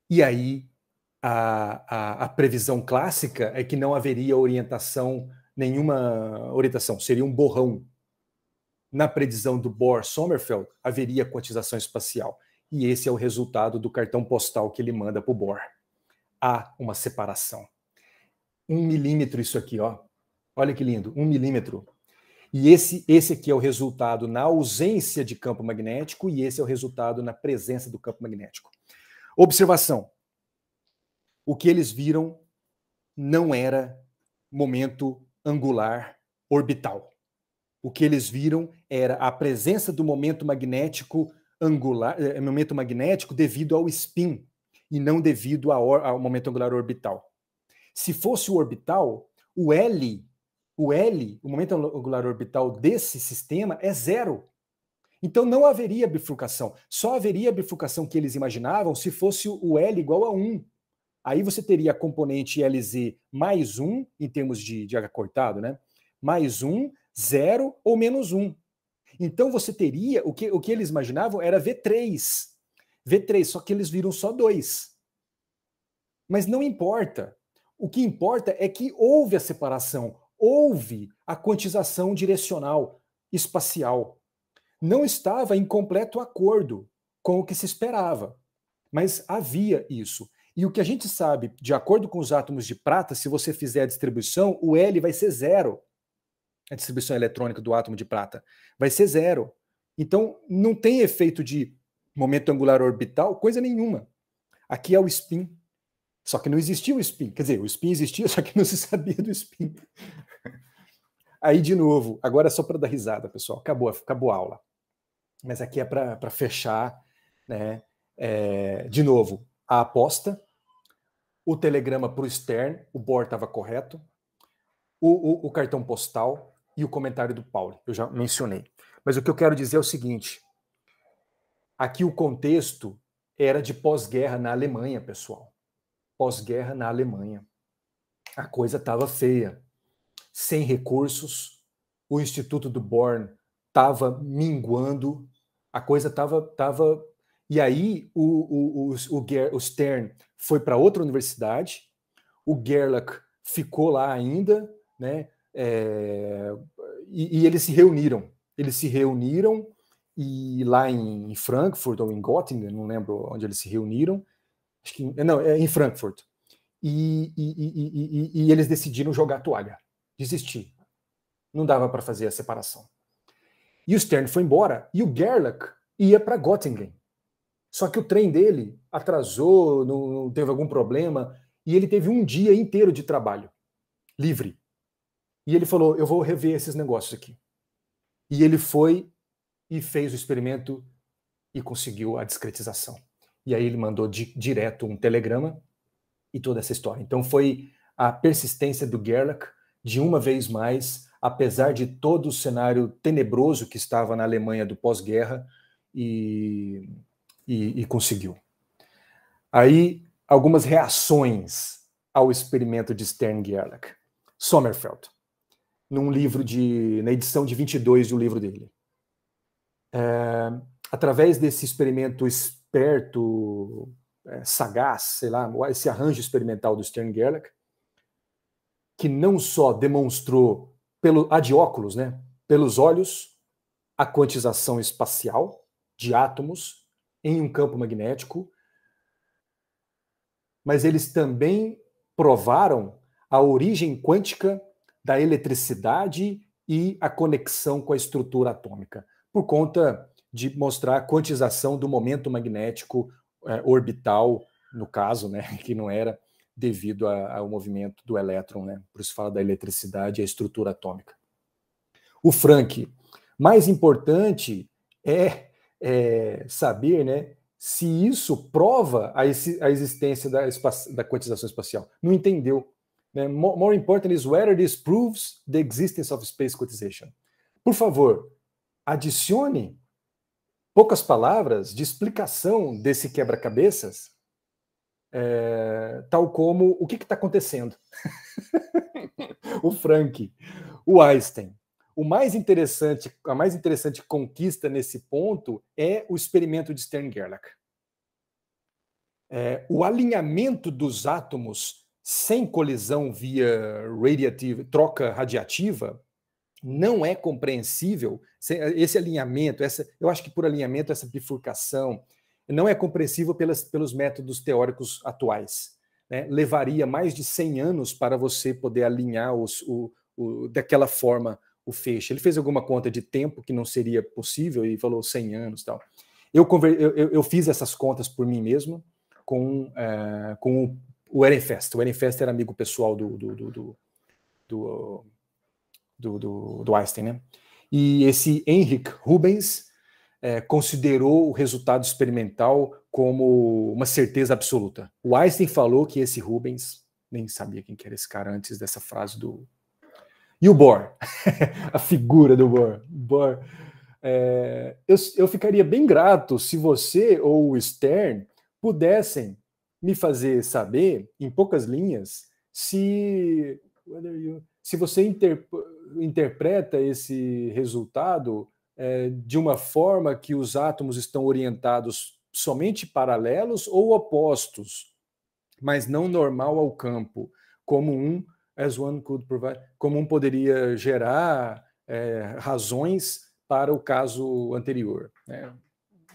E aí a, a, a previsão clássica é que não haveria orientação, nenhuma orientação, seria um borrão. Na previsão do Bohr Sommerfeld, haveria quantização espacial. E esse é o resultado do cartão postal que ele manda para o Bohr. Há uma separação. Um milímetro, isso aqui, ó. Olha que lindo, um milímetro. E esse, esse aqui é o resultado na ausência de campo magnético, e esse é o resultado na presença do campo magnético. Observação: o que eles viram não era momento angular orbital. O que eles viram era a presença do momento magnético angular, eh, eh, momento magnético devido ao spin e não devido ao momento angular orbital. Se fosse o orbital, o L, o L, o momento angular orbital desse sistema é zero. Então não haveria bifurcação. Só haveria bifurcação que eles imaginavam se fosse o L igual a 1, Aí você teria a componente LZ mais um, em termos de, de acortado, né? Mais um, zero ou menos um. Então você teria, o que, o que eles imaginavam era V3. V3, só que eles viram só dois. Mas não importa. O que importa é que houve a separação, houve a quantização direcional espacial. Não estava em completo acordo com o que se esperava, mas havia isso. E o que a gente sabe, de acordo com os átomos de prata, se você fizer a distribuição, o L vai ser zero. A distribuição eletrônica do átomo de prata vai ser zero. Então, não tem efeito de momento angular orbital, coisa nenhuma. Aqui é o spin. Só que não existia o spin. Quer dizer, o spin existia, só que não se sabia do spin. Aí, de novo, agora é só para dar risada, pessoal. Acabou, acabou a aula. Mas aqui é para fechar, né? É, de novo, a aposta o telegrama para o Stern, o Bohr estava correto, o, o, o, cartão postal e o comentário do Paulo, eu já mencionei. Mas o que eu quero dizer é o seguinte: aqui o contexto era de pós-guerra na Alemanha, pessoal. Pós-guerra na Alemanha. A coisa estava feia. Sem recursos, o Instituto do Born estava minguando, a coisa estava e aí o, o, o, o, Ger, o Stern foi para outra universidade, o Gerlach ficou lá ainda, né? É, e, e, eles se reuniram. Eles se reuniram e lá em, em Frankfurt ou em Göttingen, não lembro onde eles se reuniram. Acho que é, não, é em Frankfurt. E, e, e eles decidiram jogar a toalha, desistir. Não dava para fazer a separação. E o Stern foi embora e o Gerlach ia para Göttingen só que o trem dele atrasou, não teve algum problema, e ele teve um dia inteiro de trabalho livre. E ele falou: Eu vou rever esses negócios aqui. E ele foi e fez o experimento e conseguiu a discretização. E aí ele mandou di direto um telegrama e toda essa história. Então foi a persistência do Gerlach de uma vez mais, apesar de todo o cenário tenebroso que estava na Alemanha do pós-guerra e e, e conseguiu. Aí, algumas reações ao experimento de Stern Gerlach. Sommerfeld, num livro de. na edição de 22 de um livro dele. É, através desse experimento esperto, é, sagaz, sei lá, esse arranjo experimental do Stern Gerlach, que não só demonstrou pelo a de óculos, né, pelos olhos a quantização espacial de átomos em um campo magnético, mas eles também provaram a origem quântica da eletricidade e a conexão com a estrutura atômica, por conta de mostrar a quantização do momento magnético é, orbital, no caso, né, que não era devido a, ao movimento do elétron, né, por isso fala da eletricidade e a estrutura atômica. O Frank, mais importante é é, saber né, se isso prova a, esse, a existência da, da quantização espacial. Não entendeu. Né? More, more important is whether this proves the existence of space quantization. Por favor, adicione poucas palavras de explicação desse quebra-cabeças, é, tal como o que está acontecendo. o Frank, o Einstein, o mais interessante, a mais interessante conquista nesse ponto é o experimento de Stern-Gerlach. É, o alinhamento dos átomos sem colisão via radiative, troca radiativa não é compreensível. Esse alinhamento, essa, eu acho que por alinhamento, essa bifurcação, não é compreensível pelas, pelos métodos teóricos atuais. Né? Levaria mais de 100 anos para você poder alinhar os, o, o, daquela forma o fecho. Ele fez alguma conta de tempo que não seria possível e falou 100 anos tal. Eu, conver... eu, eu, fiz essas contas por mim mesmo com, é, com o Ehrenfest. O Ehrenfest era amigo pessoal do, do, do, do, do, do, do, do Einstein, né? E esse Henrik Rubens é, considerou o resultado experimental como uma certeza absoluta. O Einstein falou que esse Rubens, nem sabia quem era esse cara antes dessa frase do, e o Bohr, a figura do Bohr. Bor, É, eu, eu ficaria bem grato se você ou o Stern pudessem me fazer saber, em poucas linhas, se, se você inter, interpreta esse resultado é, de uma forma que os átomos estão orientados somente paralelos ou opostos, mas não normal ao campo, como um as one could provide, como um poderia gerar é, razões para o caso anterior. Né?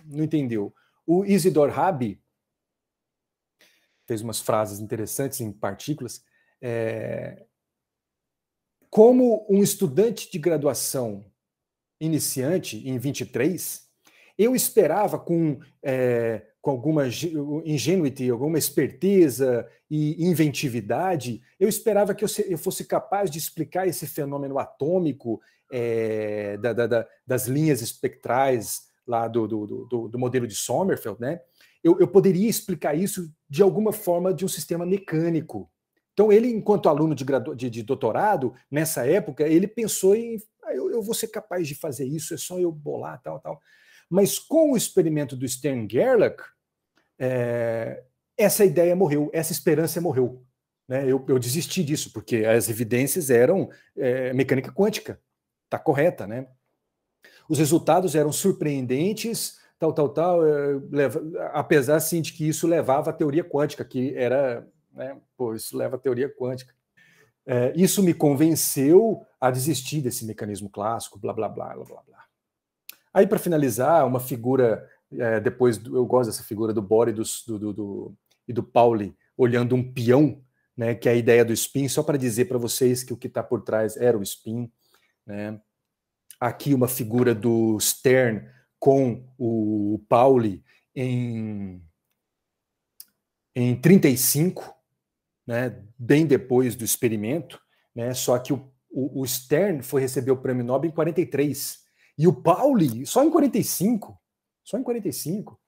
Não entendeu. O Isidor Rabi fez umas frases interessantes em partículas. É, como um estudante de graduação iniciante em 23, eu esperava com é, com alguma ingenuity, alguma esperteza e inventividade, eu esperava que eu, fosse capaz de explicar esse fenômeno atômico é, da, da, das linhas espectrais lá do, do, do, do modelo de Sommerfeld, né? Eu, eu, poderia explicar isso de alguma forma de um sistema mecânico. Então, ele, enquanto aluno de, gradu... de, de doutorado, nessa época, ele pensou em ah, eu, eu vou ser capaz de fazer isso, é só eu bolar, tal, tal. Mas com o experimento do Stern Gerlach, é, essa ideia morreu, essa esperança morreu. Né? Eu, eu desisti disso, porque as evidências eram é, mecânica quântica, está correta, né? Os resultados eram surpreendentes, tal, tal, tal, é, leva, apesar sim, de que isso levava à teoria quântica, que era, né, pô, isso leva à teoria quântica. É, isso me convenceu a desistir desse mecanismo clássico, blá, blá, blá, blá, blá. blá. Aí, para finalizar, uma figura, é, depois do, eu gosto dessa figura do Bore e do, do, do, e do Pauli olhando um peão, né, que é a ideia do spin, só para dizer para vocês que o que está por trás era o spin. Né? Aqui uma figura do Stern com o Pauli em, em 35, né, bem depois do experimento, né, só que o, o, o Stern foi receber o prêmio Nobel em 43, e o Pauli, só em 45. Só em 45.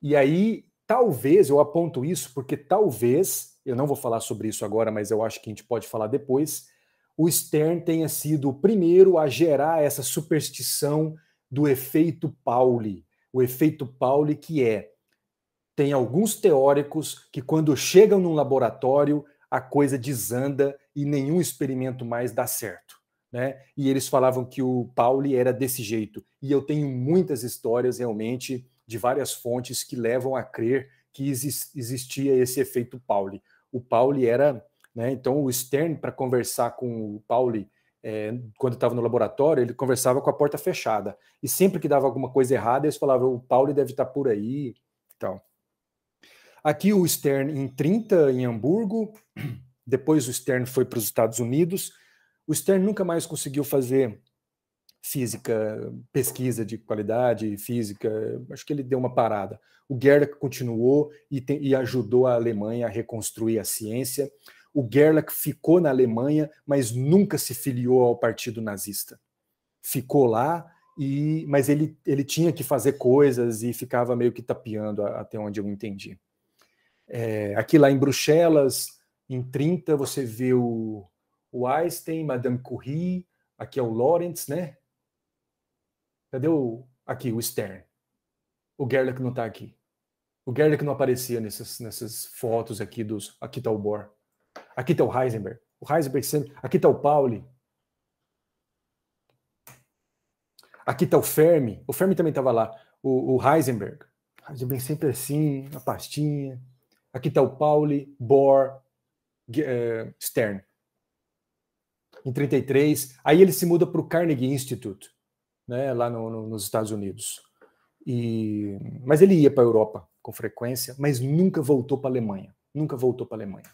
E aí, talvez, eu aponto isso porque talvez, eu não vou falar sobre isso agora, mas eu acho que a gente pode falar depois, o Stern tenha sido o primeiro a gerar essa superstição do efeito Pauli. O efeito Pauli que é tem alguns teóricos que quando chegam num laboratório a coisa desanda e nenhum experimento mais dá certo né? E eles falavam que o Pauli era desse jeito. E eu tenho muitas histórias realmente de várias fontes que levam a crer que existia esse efeito Pauli. O Pauli era, né? Então o Stern para conversar com o Pauli é, quando estava no laboratório, ele conversava com a porta fechada. E sempre que dava alguma coisa errada, eles falavam: o Pauli deve estar tá por aí. Então, aqui o Stern em 30, em Hamburgo. Depois o Stern foi para os Estados Unidos o Stern nunca mais conseguiu fazer física, pesquisa de qualidade física, acho que ele deu uma parada. O Gerlach continuou e, tem, e, ajudou a Alemanha a reconstruir a ciência. O Gerlach ficou na Alemanha, mas nunca se filiou ao partido nazista. Ficou lá, e, mas ele, ele tinha que fazer coisas e ficava meio que tapeando, até onde eu entendi. É, aqui lá em Bruxelas, em 30, você vê o o Einstein, Madame Curie, aqui é o Lawrence, né? Cadê o. Aqui, o Stern. O Gerlach não está aqui. O Gerlach não aparecia nessas, nessas fotos aqui dos. Aqui está o Bohr. Aqui está o Heisenberg. O Heisenberg sempre. Aqui está o Pauli. Aqui está o Fermi. O Fermi também estava lá. O, o Heisenberg. Heisenberg sempre assim, a pastinha. Aqui está o Pauli, Bohr, eh, Stern em 33. Aí ele se muda para o Carnegie Institute, né, lá no, no, nos Estados Unidos. E, mas ele ia para a Europa com frequência, mas nunca voltou para a Alemanha. Nunca voltou para a Alemanha.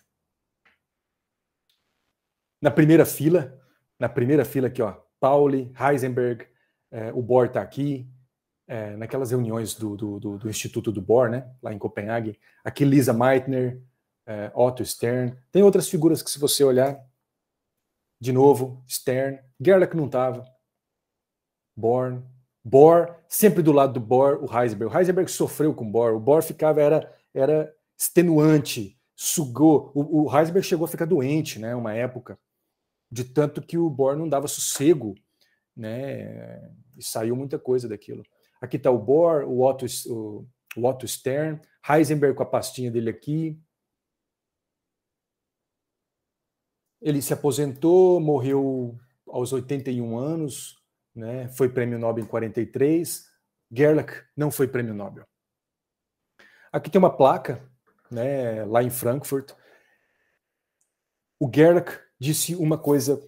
Na primeira fila, na primeira fila aqui, ó, Pauli, Heisenberg, eh, o Bohr está aqui, é, naquelas reuniões do, do, do, do, Instituto do Bohr, né, lá em Copenhague, aqui Lisa Meitner, é, Otto Stern, tem outras figuras que se você olhar, de novo, Stern, Gerlach não estava, Born, Bohr, sempre do lado do Bohr, o Heisenberg. O Heisenberg sofreu com o Bohr, o Bohr ficava, era, era extenuante, sugou, o, o Heisenberg chegou a ficar doente, né, uma época, de tanto que o Bohr não dava sossego, né, e saiu muita coisa daquilo. Aqui está o Bohr, o Otto, o, o Otto Stern, Heisenberg com a pastinha dele aqui, Ele se aposentou, morreu aos 81 anos, né? foi prêmio Nobel em 43. Gerlach não foi prêmio Nobel. Aqui tem uma placa, né, lá em Frankfurt. O Gerlach disse uma coisa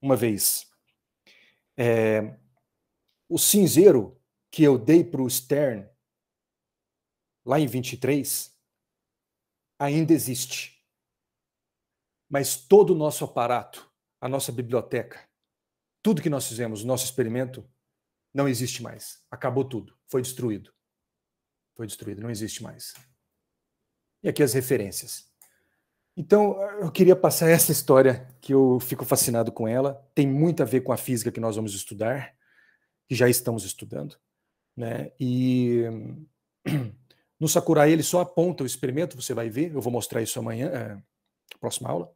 uma vez. É, o cinzeiro que eu dei para o Stern, lá em 23, ainda existe mas todo o nosso aparato, a nossa biblioteca, tudo que nós fizemos, o nosso experimento, não existe mais. Acabou tudo. Foi destruído. Foi destruído, não existe mais. E aqui as referências. Então, eu queria passar essa história que eu fico fascinado com ela. Tem muito a ver com a física que nós vamos estudar, que já estamos estudando. Né? E no Sakurai ele só aponta o experimento, você vai ver, eu vou mostrar isso amanhã, é, próxima aula.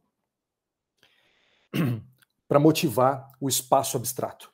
para motivar o espaço abstrato.